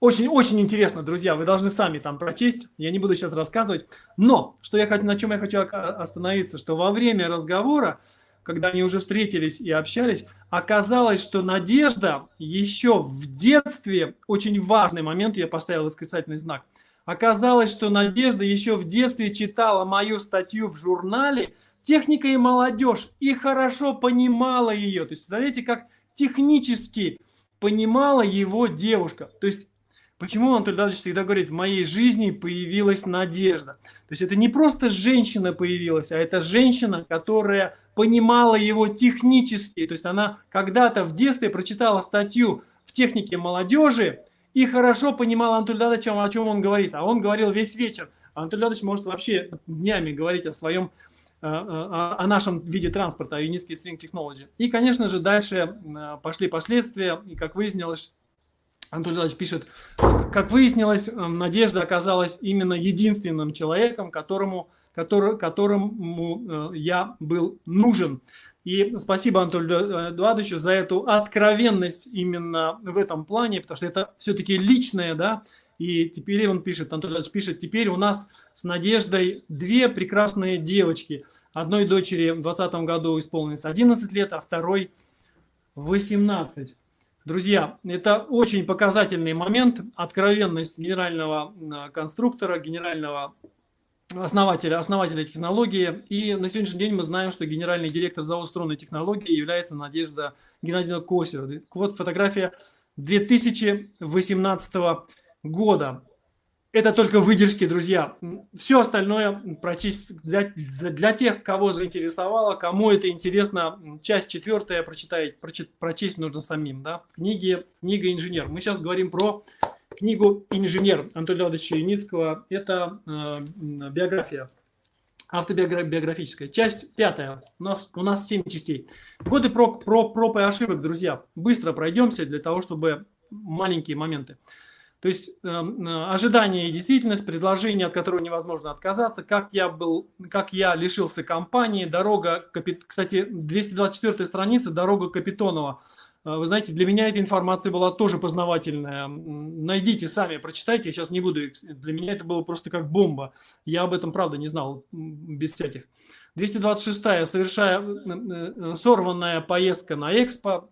очень-очень э, интересно, друзья, вы должны сами там прочесть, я не буду сейчас рассказывать, но что я хочу, на чем я хочу остановиться, что во время разговора, когда они уже встретились и общались, оказалось, что надежда еще в детстве, очень важный момент, я поставил восклицательный знак – Оказалось, что Надежда еще в детстве читала мою статью в журнале «Техника и молодежь» и хорошо понимала ее. То есть, представляете, как технически понимала его девушка. То есть, почему Анатолий Давыдович всегда говорит, в моей жизни появилась надежда. То есть, это не просто женщина появилась, а это женщина, которая понимала его технически. То есть, она когда-то в детстве прочитала статью в технике молодежи, и хорошо понимал Антон Леонидович, о чем он говорит. А он говорил весь вечер. Антон Леонидович может вообще днями говорить о своем э, э, о нашем виде транспорта, о Unitsky стринг Technology. И, конечно же, дальше э, пошли последствия, и, как выяснилось, Антон Леонидович пишет, как выяснилось, Надежда оказалась именно единственным человеком, которому который, которому э, я был нужен. И спасибо Анатолию Эдуардовичу за эту откровенность именно в этом плане, потому что это все-таки личное, да, и теперь он пишет, Анатолий Эдуардович пишет, теперь у нас с Надеждой две прекрасные девочки. Одной дочери в 2020 году исполнилось 11 лет, а второй 18. Друзья, это очень показательный момент, откровенность генерального э, конструктора, генерального основателя, основателя технологии. И на сегодняшний день мы знаем, что генеральный директор завода струнной технологии является Надежда Геннадьевна Косева. Вот фотография 2018 года. Это только выдержки, друзья. Все остальное прочесть для, для тех, кого заинтересовало, кому это интересно. Часть четвертая прочитать, прочесть нужно самим. Да? Книги, книга «Инженер». Мы сейчас говорим про книгу «Инженер» Анатолия Ивановича Юницкого. Это э, биография, автобиографическая. Часть пятая. У нас, у нас семь частей. Годы про, про, проб и ошибок, друзья. Быстро пройдемся для того, чтобы маленькие моменты. То есть э, ожидание и действительность, предложение, от которого невозможно отказаться, как я был, как я лишился компании, дорога, капит... кстати, 224 страница, дорога Капитонова. А, вы знаете, для меня эта информация была тоже познавательная. Найдите сами, прочитайте. Я сейчас не буду. Для меня это было просто как бомба. Я об этом, правда, не знал без всяких. 226-я, совершая э, сорванная поездка на Экспо,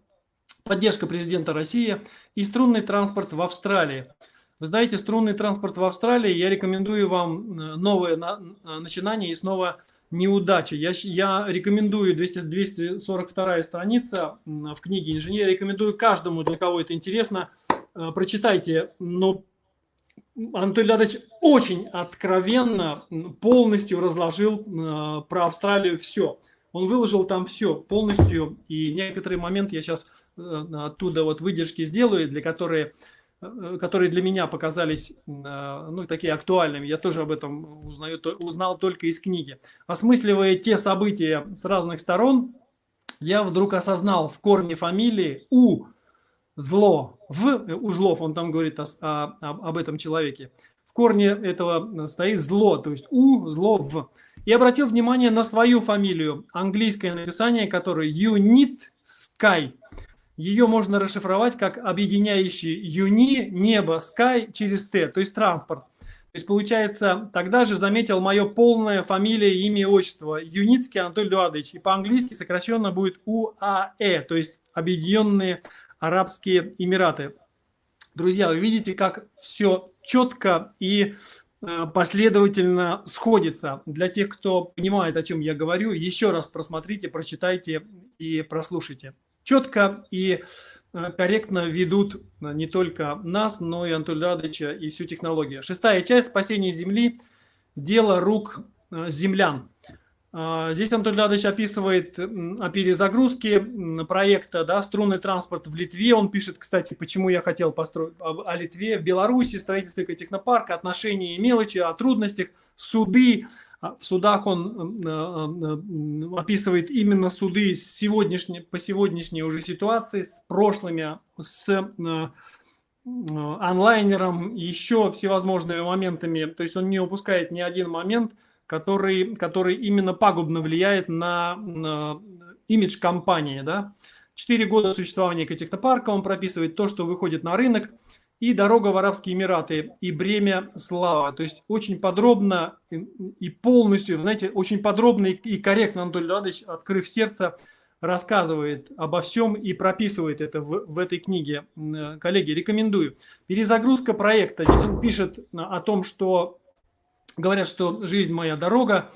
поддержка президента России и струнный транспорт в Австралии. Вы знаете, струнный транспорт в Австралии, я рекомендую вам э, новое начинание и снова неудачи. Я, я рекомендую 200, 242 страница в книге «Инженер». Рекомендую каждому, для кого это интересно, э, прочитайте. Но Анатолий Леонидович очень откровенно, полностью разложил э, про Австралию все. Он выложил там все полностью, и некоторые моменты я сейчас э, оттуда вот выдержки сделаю, для которые Э, которые для меня показались э, ну, такие актуальными. Я тоже об этом узнаю, узнал только из книги. Осмысливая те события с разных сторон, я вдруг осознал в корне фамилии «у» зло, «в» э, Узлов, он там говорит о, о, об этом человеке. В корне этого стоит «зло», то есть «у» зло «в». И обратил внимание на свою фамилию, английское написание, которое «Unit Sky», ее можно расшифровать как объединяющий юни, небо, sky через т, то есть транспорт. То есть, получается, тогда же заметил мое полное фамилия, имя и отчество. Юницкий Анатолий Эдуардович. И по-английски сокращенно будет УАЭ, то есть Объединенные Арабские Эмираты. Друзья, вы видите, как все четко и э, последовательно сходится. Для тех, кто понимает, о чем я говорю, еще раз просмотрите, прочитайте и прослушайте четко и э, корректно ведут э, не только нас, но и Анатолия Радовича и всю технологию. Шестая часть «Спасение Земли. Дело рук э, землян». А, здесь Анатолий Радович описывает о перезагрузке проекта да, «Струнный транспорт в Литве». Он пишет, кстати, почему я хотел построить о Литве, в Беларуси, строительство экотехнопарка, отношения и мелочи, о трудностях, суды, а в судах он э, э, э, описывает именно суды сегодняшней, по сегодняшней уже ситуации с прошлыми, с онлайнером, еще всевозможными моментами. То есть он не упускает ни один момент, который, который именно пагубно влияет на, на имидж компании. Да? Четыре года существования экотехнопарка он прописывает то, что выходит на рынок – и «Дорога в Арабские Эмираты» и «Бремя слава». То есть очень подробно и полностью, знаете, очень подробно и корректно Анатолий Радович, открыв сердце, рассказывает обо всем и прописывает это в, в этой книге. Э, коллеги, рекомендую. Перезагрузка проекта. Здесь он пишет о том, что говорят, что «Жизнь моя дорога»,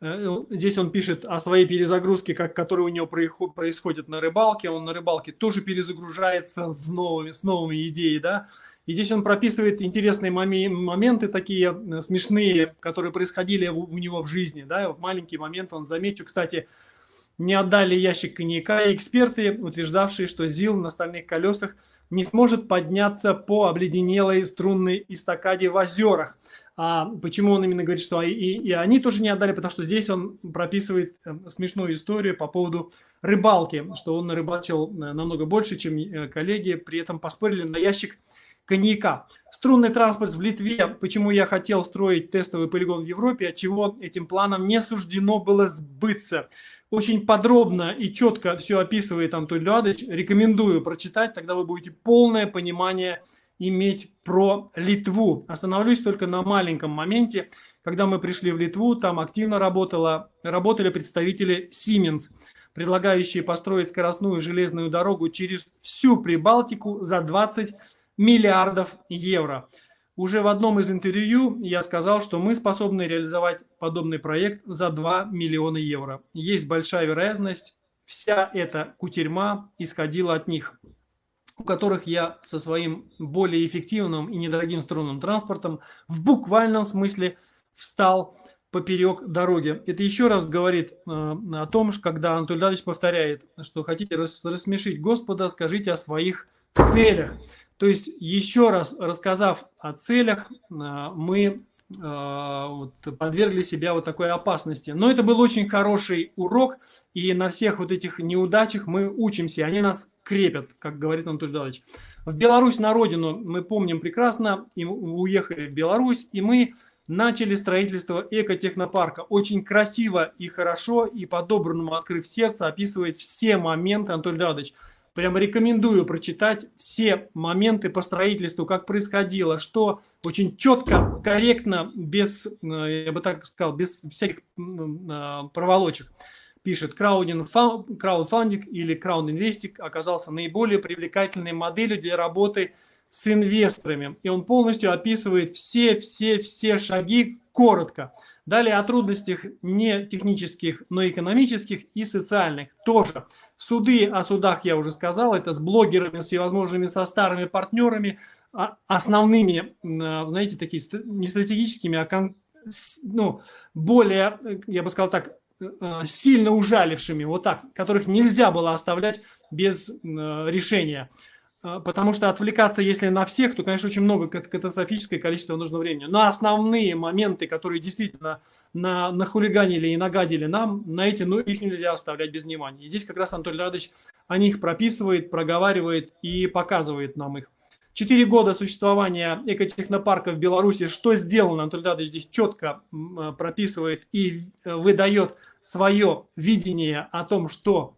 Э, ну, здесь он пишет о своей перезагрузке, как, которая у него происходит на рыбалке. Он на рыбалке тоже перезагружается с новыми, с новыми идеей, да. И здесь он прописывает интересные моменты такие э, смешные, которые происходили у него в жизни, да. Вот маленький момент он замечу, кстати, не отдали ящик коньяка эксперты, утверждавшие, что ЗИЛ на стальных колесах не сможет подняться по обледенелой струнной эстакаде в озерах – а почему он именно говорит, что а, и, и они тоже не отдали, потому что здесь он прописывает э, смешную историю по поводу рыбалки, что он рыбачил э, намного больше, чем э, коллеги, при этом поспорили на ящик коньяка. Струнный транспорт в Литве, почему я хотел строить тестовый полигон в Европе, от чего этим планам не суждено было сбыться. Очень подробно и четко все описывает Антон Леадович. Рекомендую прочитать, тогда вы будете полное понимание иметь про Литву. Остановлюсь только на маленьком моменте. Когда мы пришли в Литву, там активно работала, работали представители Siemens, предлагающие построить скоростную железную дорогу через всю Прибалтику за 20 миллиардов евро. Уже в одном из интервью я сказал, что мы способны реализовать подобный проект за 2 миллиона евро. Есть большая вероятность, вся эта кутерьма исходила от них у которых я со своим более эффективным и недорогим струнным транспортом в буквальном смысле встал поперек дороги. Это еще раз говорит э, о том, что когда Анатолий Ильич повторяет, что хотите рас, рассмешить Господа, скажите о своих целях. То есть еще раз рассказав о целях, э, мы а, вот, подвергли себя вот такой опасности. Но это был очень хороший урок, и на всех вот этих неудачах мы учимся, они нас крепят, как говорит Анатолий Давыдович. В Беларусь на родину мы помним прекрасно, и уехали в Беларусь, и мы начали строительство экотехнопарка. Очень красиво и хорошо, и по-доброму, открыв сердце, описывает все моменты Анатолий Давыдович. Прям рекомендую прочитать все моменты по строительству, как происходило, что очень четко, корректно, без, э, я бы так сказал, без всяких а, проволочек пишет, краудфандинг или краудинвестик оказался наиболее привлекательной моделью для работы с инвесторами. И он полностью описывает все-все-все шаги коротко. Далее о трудностях не технических, но экономических и социальных тоже. Суды, о судах я уже сказал, это с блогерами, с всевозможными, со старыми партнерами, а, основными, э, знаете, такие не стратегическими, а кон, ну, более, э, я бы сказал так, э, сильно ужалившими, вот так, которых нельзя было оставлять без решения. А, потому что отвлекаться, если на всех, то, конечно, очень много катастрофическое количество нужно времени. Но основные моменты, которые действительно на, нахулиганили и нагадили нам, на эти, ну, их нельзя оставлять без внимания. И здесь как раз Анатолий Радович о них прописывает, проговаривает и показывает нам их. Четыре года существования экотехнопарка в Беларуси, что сделано, Анатолий Радович здесь четко а, прописывает и э, выдает свое видение о том, что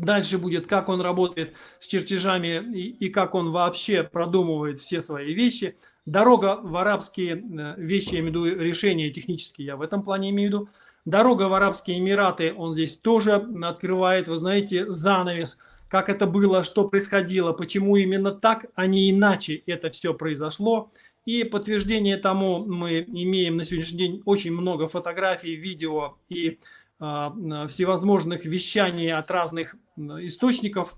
Дальше будет, как он работает с чертежами и, и как он вообще продумывает все свои вещи. Дорога в арабские э, вещи, я имею в виду решения технические, я в этом плане имею в виду. Дорога в Арабские Эмираты, он здесь тоже открывает, вы знаете, занавес, как это было, что происходило, почему именно так, а не иначе это все произошло. И подтверждение тому мы имеем на сегодняшний день очень много фотографий, видео и видео а, всевозможных вещаний от разных источников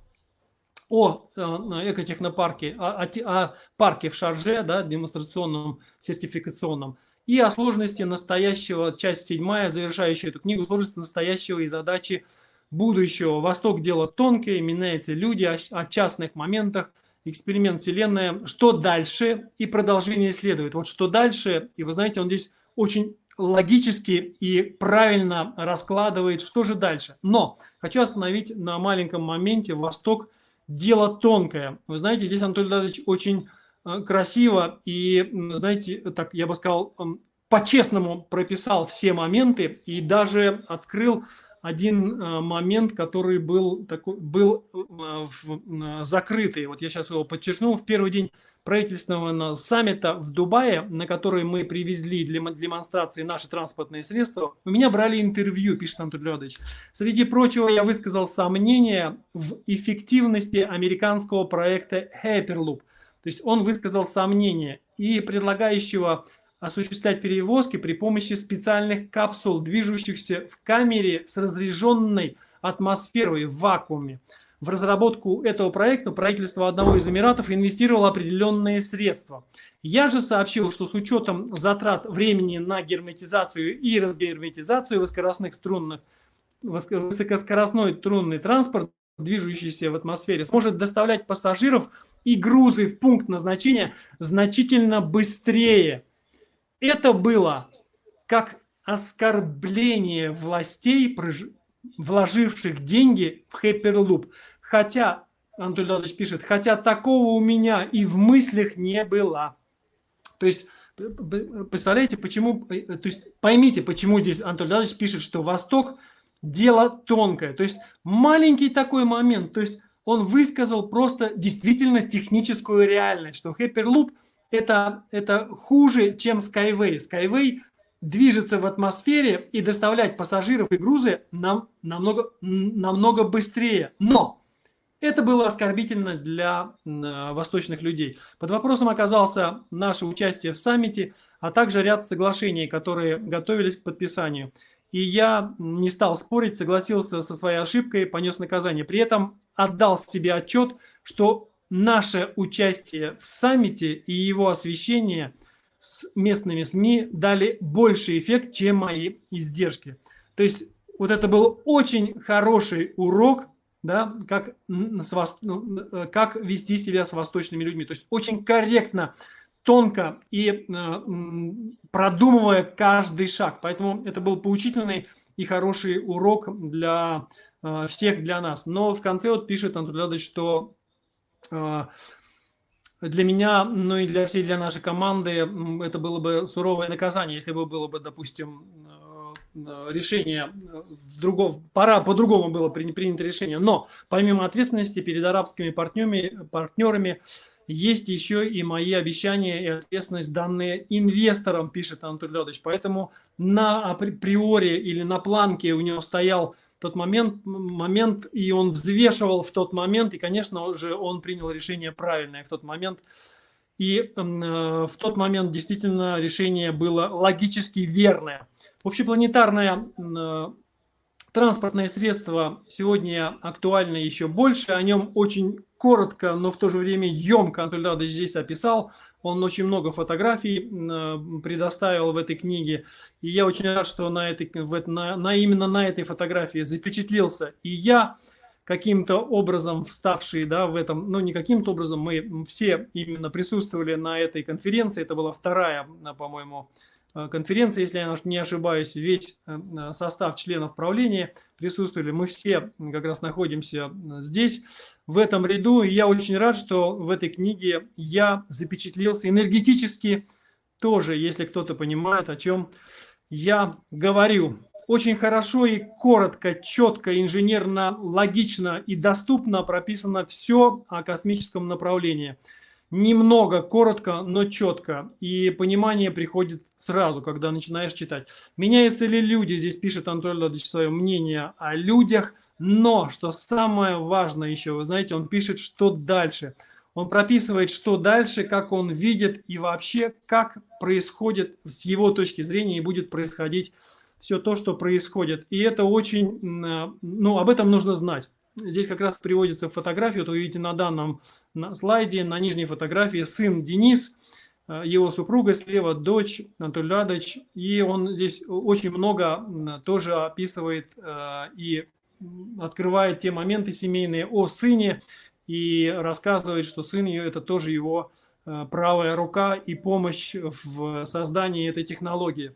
о э, э, экотехнопарке, о, о, о парке в Шарже, да, демонстрационном, сертификационном, и о сложности настоящего, часть седьмая, завершающая эту книгу, сложности настоящего и задачи будущего. Восток – дело тонкое, меняются люди о, о частных моментах, эксперимент Вселенная, что дальше и продолжение следует. Вот что дальше, и вы знаете, он здесь очень логически и правильно раскладывает, что же дальше. Но хочу остановить на маленьком моменте «Восток. Дело тонкое». Вы знаете, здесь Анатолий Леонидович очень э, красиво и, знаете, так я бы сказал, по-честному прописал все моменты и даже открыл один э, момент, который был, такой, был э, закрытый. Вот я сейчас его подчеркнул. В первый день правительственного саммита в Дубае, на который мы привезли для демонстрации наши транспортные средства, у меня брали интервью, пишет Антон Леонидович. Среди прочего, я высказал сомнения в эффективности американского проекта Hyperloop. То есть он высказал сомнения и предлагающего осуществлять перевозки при помощи специальных капсул, движущихся в камере с разряженной атмосферой в вакууме в разработку этого проекта правительство одного из Эмиратов инвестировало определенные средства. Я же сообщил, что с учетом затрат времени на герметизацию и разгерметизацию высокоскоростных струнных, высокоскоростной трунный транспорт, движущийся в атмосфере, сможет доставлять пассажиров и грузы в пункт назначения значительно быстрее. Это было как оскорбление властей, вложивших деньги в Hyperloop. Хотя, Анатолий Иванович пишет, хотя такого у меня и в мыслях не было. То есть, представляете, почему, э, э, то есть поймите, почему здесь Анатолий Иванович пишет, что Восток – дело тонкое. То есть маленький такой момент, то есть он высказал просто действительно техническую реальность, что Hyperloop – это, это хуже, чем Skyway. Skyway движется в атмосфере и доставлять пассажиров и грузы нам, намного, намного быстрее. Но это было оскорбительно для э, восточных людей. Под вопросом оказался наше участие в саммите, а также ряд соглашений, которые готовились к подписанию. И я не стал спорить, согласился со своей ошибкой, понес наказание. При этом отдал себе отчет, что наше участие в саммите и его освещение с местными СМИ дали больший эффект, чем мои издержки. То есть вот это был очень хороший урок – да, как, с, ну, э, как вести себя с восточными людьми. То есть очень корректно, тонко и э, продумывая каждый шаг. Поэтому это был поучительный и хороший урок для э, всех, для нас. Но в конце вот пишет Антулядович, что для меня, ну и для всей для нашей команды это было бы суровое наказание, если бы было бы, допустим, Э, решение в э, другом, пора по-другому было принято решение. Но помимо ответственности перед арабскими партнерами, партнерами есть еще и мои обещания и ответственность, данные инвесторам, пишет Анатолий Леонидович. Поэтому на априори или на планке у него стоял тот момент, момент, и он взвешивал в тот момент, и, конечно же, он принял решение правильное в тот момент. И э, в тот момент действительно решение было логически верное. Общепланетарное э, транспортное средство сегодня актуально еще больше. О нем очень коротко, но в то же время емко Анатолий Радович здесь описал. Он очень много фотографий э, предоставил в этой книге. И я очень рад, что на этой, на, на, именно на этой фотографии запечатлился. и я, каким-то образом вставший да, в этом, ну не каким-то образом, мы все именно присутствовали на этой конференции, это была вторая, по-моему, Э, конференции, если я не ошибаюсь, весь э, э, состав членов правления присутствовали. Мы все как раз находимся здесь, в этом ряду. И я очень рад, что в этой книге я запечатлелся энергетически тоже, если кто-то понимает, о чем я говорю. Очень хорошо и коротко, четко, инженерно, логично и доступно прописано все о космическом направлении – немного, коротко, но четко. И понимание приходит сразу, когда начинаешь читать. Меняются ли люди? Здесь пишет Анатолий Владимирович свое мнение о людях. Но, что самое важное еще, вы знаете, он пишет, что дальше. Он прописывает, что дальше, как он видит и вообще, как происходит с его точки зрения и будет происходить все то, что происходит. И это очень, э, ну, об этом нужно знать. Здесь как раз приводится фотография. Вот вы видите на данном на слайде, на нижней фотографии сын Денис, э, его супруга слева, дочь Анатолий Радович. И он здесь очень много тоже описывает э, и открывает те моменты семейные о сыне и рассказывает, что сын ее – это тоже его э, правая рука и помощь в создании этой технологии.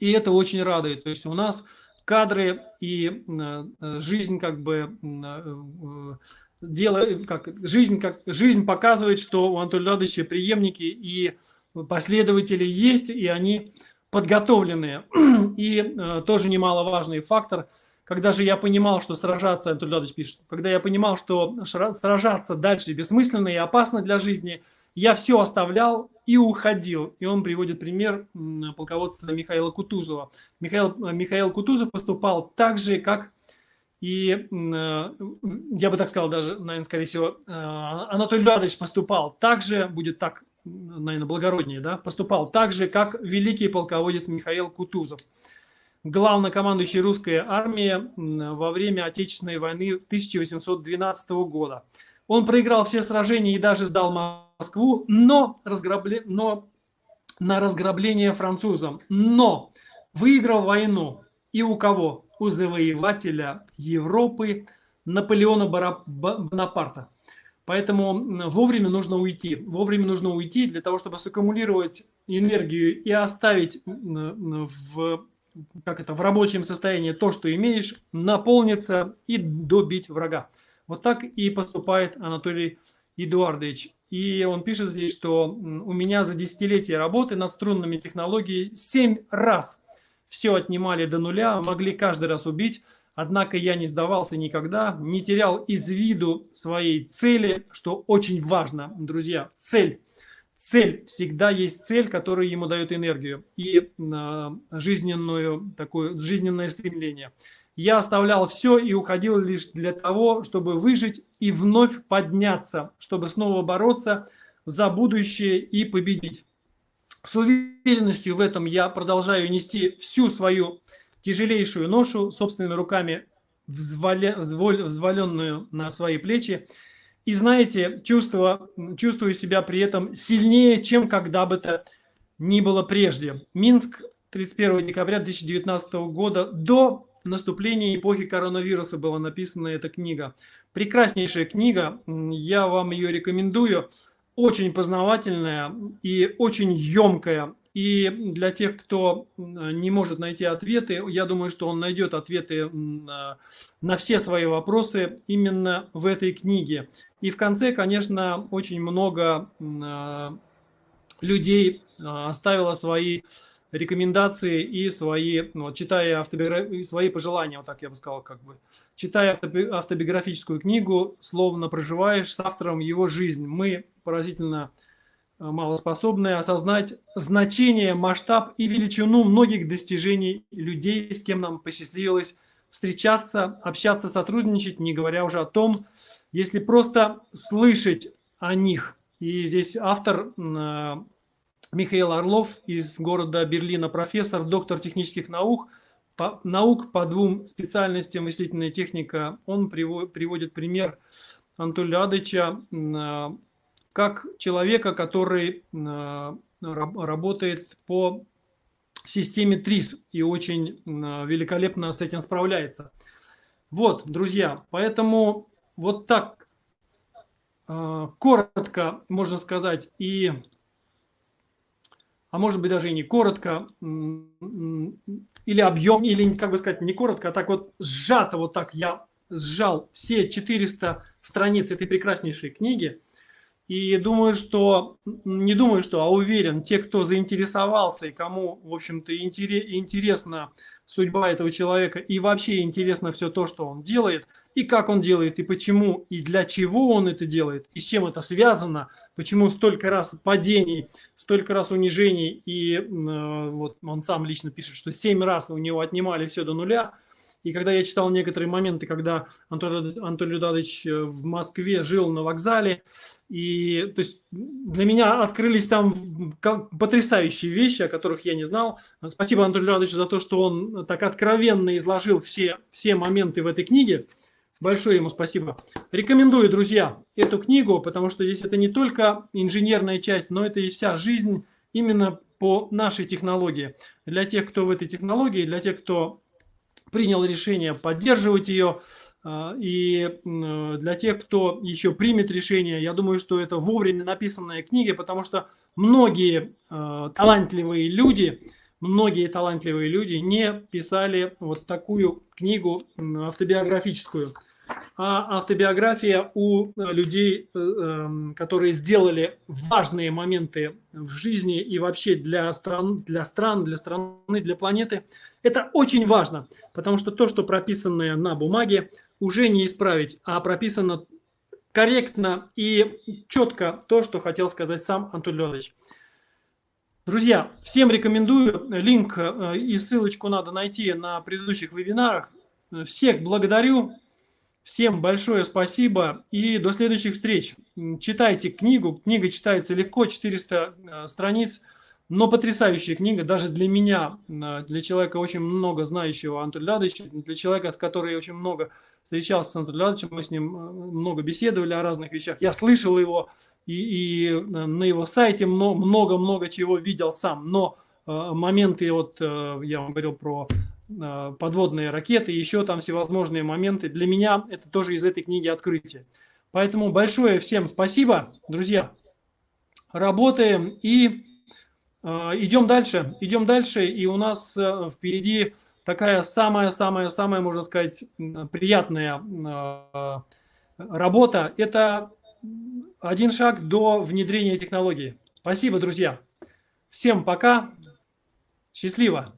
И это очень радует. То есть у нас кадры и э, э, жизнь как бы э, дело, как жизнь, как жизнь показывает, что у Анатолия Ладовича преемники и последователи есть, и они подготовленные. И тоже немаловажный фактор, когда же я понимал, что сражаться, Анатолий Ладович пишет, когда я понимал, что сражаться дальше бессмысленно и опасно для жизни – я все оставлял и уходил. И он приводит пример полководства Михаила Кутузова. Михаил, э, Михаил Кутузов поступал так же, как и, э, я бы так сказал даже, наверное, скорее всего, э, а-, Анатолий Леонидович поступал так же, будет так, наверное, благороднее, да, поступал так же, как великий полководец Михаил Кутузов главнокомандующий русской армии во время Отечественной войны 1812 года. Он проиграл все сражения и даже сдал Москву, но, разграбле... но на разграбление французам. Но выиграл войну. И у кого? У завоевателя Европы Наполеона Бонапарта. Поэтому вовремя нужно уйти. Вовремя нужно уйти для того, чтобы саккумулировать энергию и оставить в, как это, в рабочем состоянии то, что имеешь, наполниться и добить врага. Вот так и поступает Анатолий Эдуардович. И он пишет здесь, что у меня за десятилетие работы над струнными технологиями семь раз все отнимали до нуля, могли каждый раз убить. Однако я не сдавался никогда, не терял из виду своей цели, что очень важно, друзья. Цель. Цель. Всегда есть цель, которая ему дает энергию и а, жизненную, такое жизненное стремление. Я оставлял все и уходил лишь для того, чтобы выжить и вновь подняться, чтобы снова бороться за будущее и победить. С уверенностью в этом я продолжаю нести всю свою тяжелейшую ношу собственными руками, взваля, взваленную на свои плечи. И знаете, чувство, чувствую себя при этом сильнее, чем когда бы то ни было прежде. Минск, 31 декабря 2019 года, до наступлении эпохи коронавируса» была написана эта книга. Прекраснейшая книга, я вам ее рекомендую. Очень познавательная и очень емкая. И для тех, кто не может найти ответы, я думаю, что он найдет ответы на все свои вопросы именно в этой книге. И в конце, конечно, очень много а, людей а, оставило свои рекомендации и свои, ну, читая автобиограф... свои пожелания, вот так я бы сказал, как бы. Читая автобиографическую книгу, словно проживаешь с автором его жизнь. Мы поразительно э, малоспособны осознать значение, масштаб и величину многих достижений людей, с кем нам посчастливилось встречаться, общаться, сотрудничать, не говоря уже о том, если просто слышать о них. И здесь автор э, Михаил Орлов из города Берлина, профессор, доктор технических наук, по, наук по двум специальностям вычислительная техника. Он приводит пример Анатолия Адыча а, как человека, который а, работает по системе ТРИС и очень а, великолепно с этим справляется. Вот, друзья, поэтому вот так коротко можно сказать и а может быть даже и не коротко, или объем, или, как бы сказать, не коротко, а так вот сжато, вот так я сжал все 400 страниц этой прекраснейшей книги – и думаю, что, не думаю, что, а уверен, те, кто заинтересовался и кому, в общем-то, интересна судьба этого человека и вообще интересно все то, что он делает, и как он делает, и почему, и для чего он это делает, и с чем это связано, почему столько раз падений, столько раз унижений, и э, вот он сам лично пишет, что семь раз у него отнимали все до нуля – и когда я читал некоторые моменты, когда Антон, Антон Людадович э, в Москве жил на вокзале, и то есть для меня открылись там потрясающие вещи, о которых я не знал. Спасибо Антону Людадовичу за то, что он так откровенно изложил все, все моменты в этой книге. Большое ему спасибо. Рекомендую, друзья, эту книгу, потому что здесь это не только инженерная часть, но это и вся жизнь именно по нашей технологии. Для тех, кто в этой технологии, для тех, кто принял решение поддерживать ее. А, и для тех, кто еще примет решение, я думаю, что это вовремя написанная книга, потому что многие а, талантливые люди, многие талантливые люди не писали вот такую книгу автобиографическую. А автобиография у людей, э, эм, которые сделали важные моменты в жизни и вообще для стран, для стран, для страны, для планеты – это очень важно, потому что то, что прописано на бумаге, уже не исправить, а прописано корректно и четко то, что хотел сказать сам Антон Леонидович. Друзья, всем рекомендую. Линк э, и ссылочку надо найти на предыдущих вебинарах. Всех благодарю. Всем большое спасибо и до следующих встреч. Читайте книгу. Книга читается легко, 400 э, страниц. Но потрясающая книга даже для меня, э, для человека очень много знающего Антона Лядовича, для человека, с которым я очень много встречался с Антоном Лядовичем, мы с ним э, много беседовали о разных вещах. Я слышал его и, и э, на его сайте много-много чего видел сам, но моменты, вот я вам говорил про подводные ракеты, еще там всевозможные моменты. Для меня это тоже из этой книги открытие. Поэтому большое всем спасибо, друзья. Работаем и а, идем дальше, идем дальше, и у нас э, впереди такая самая-самая-самая, можно сказать, приятная а, работа. Это один шаг до внедрения технологии. Спасибо, друзья. Всем пока. Счастливо.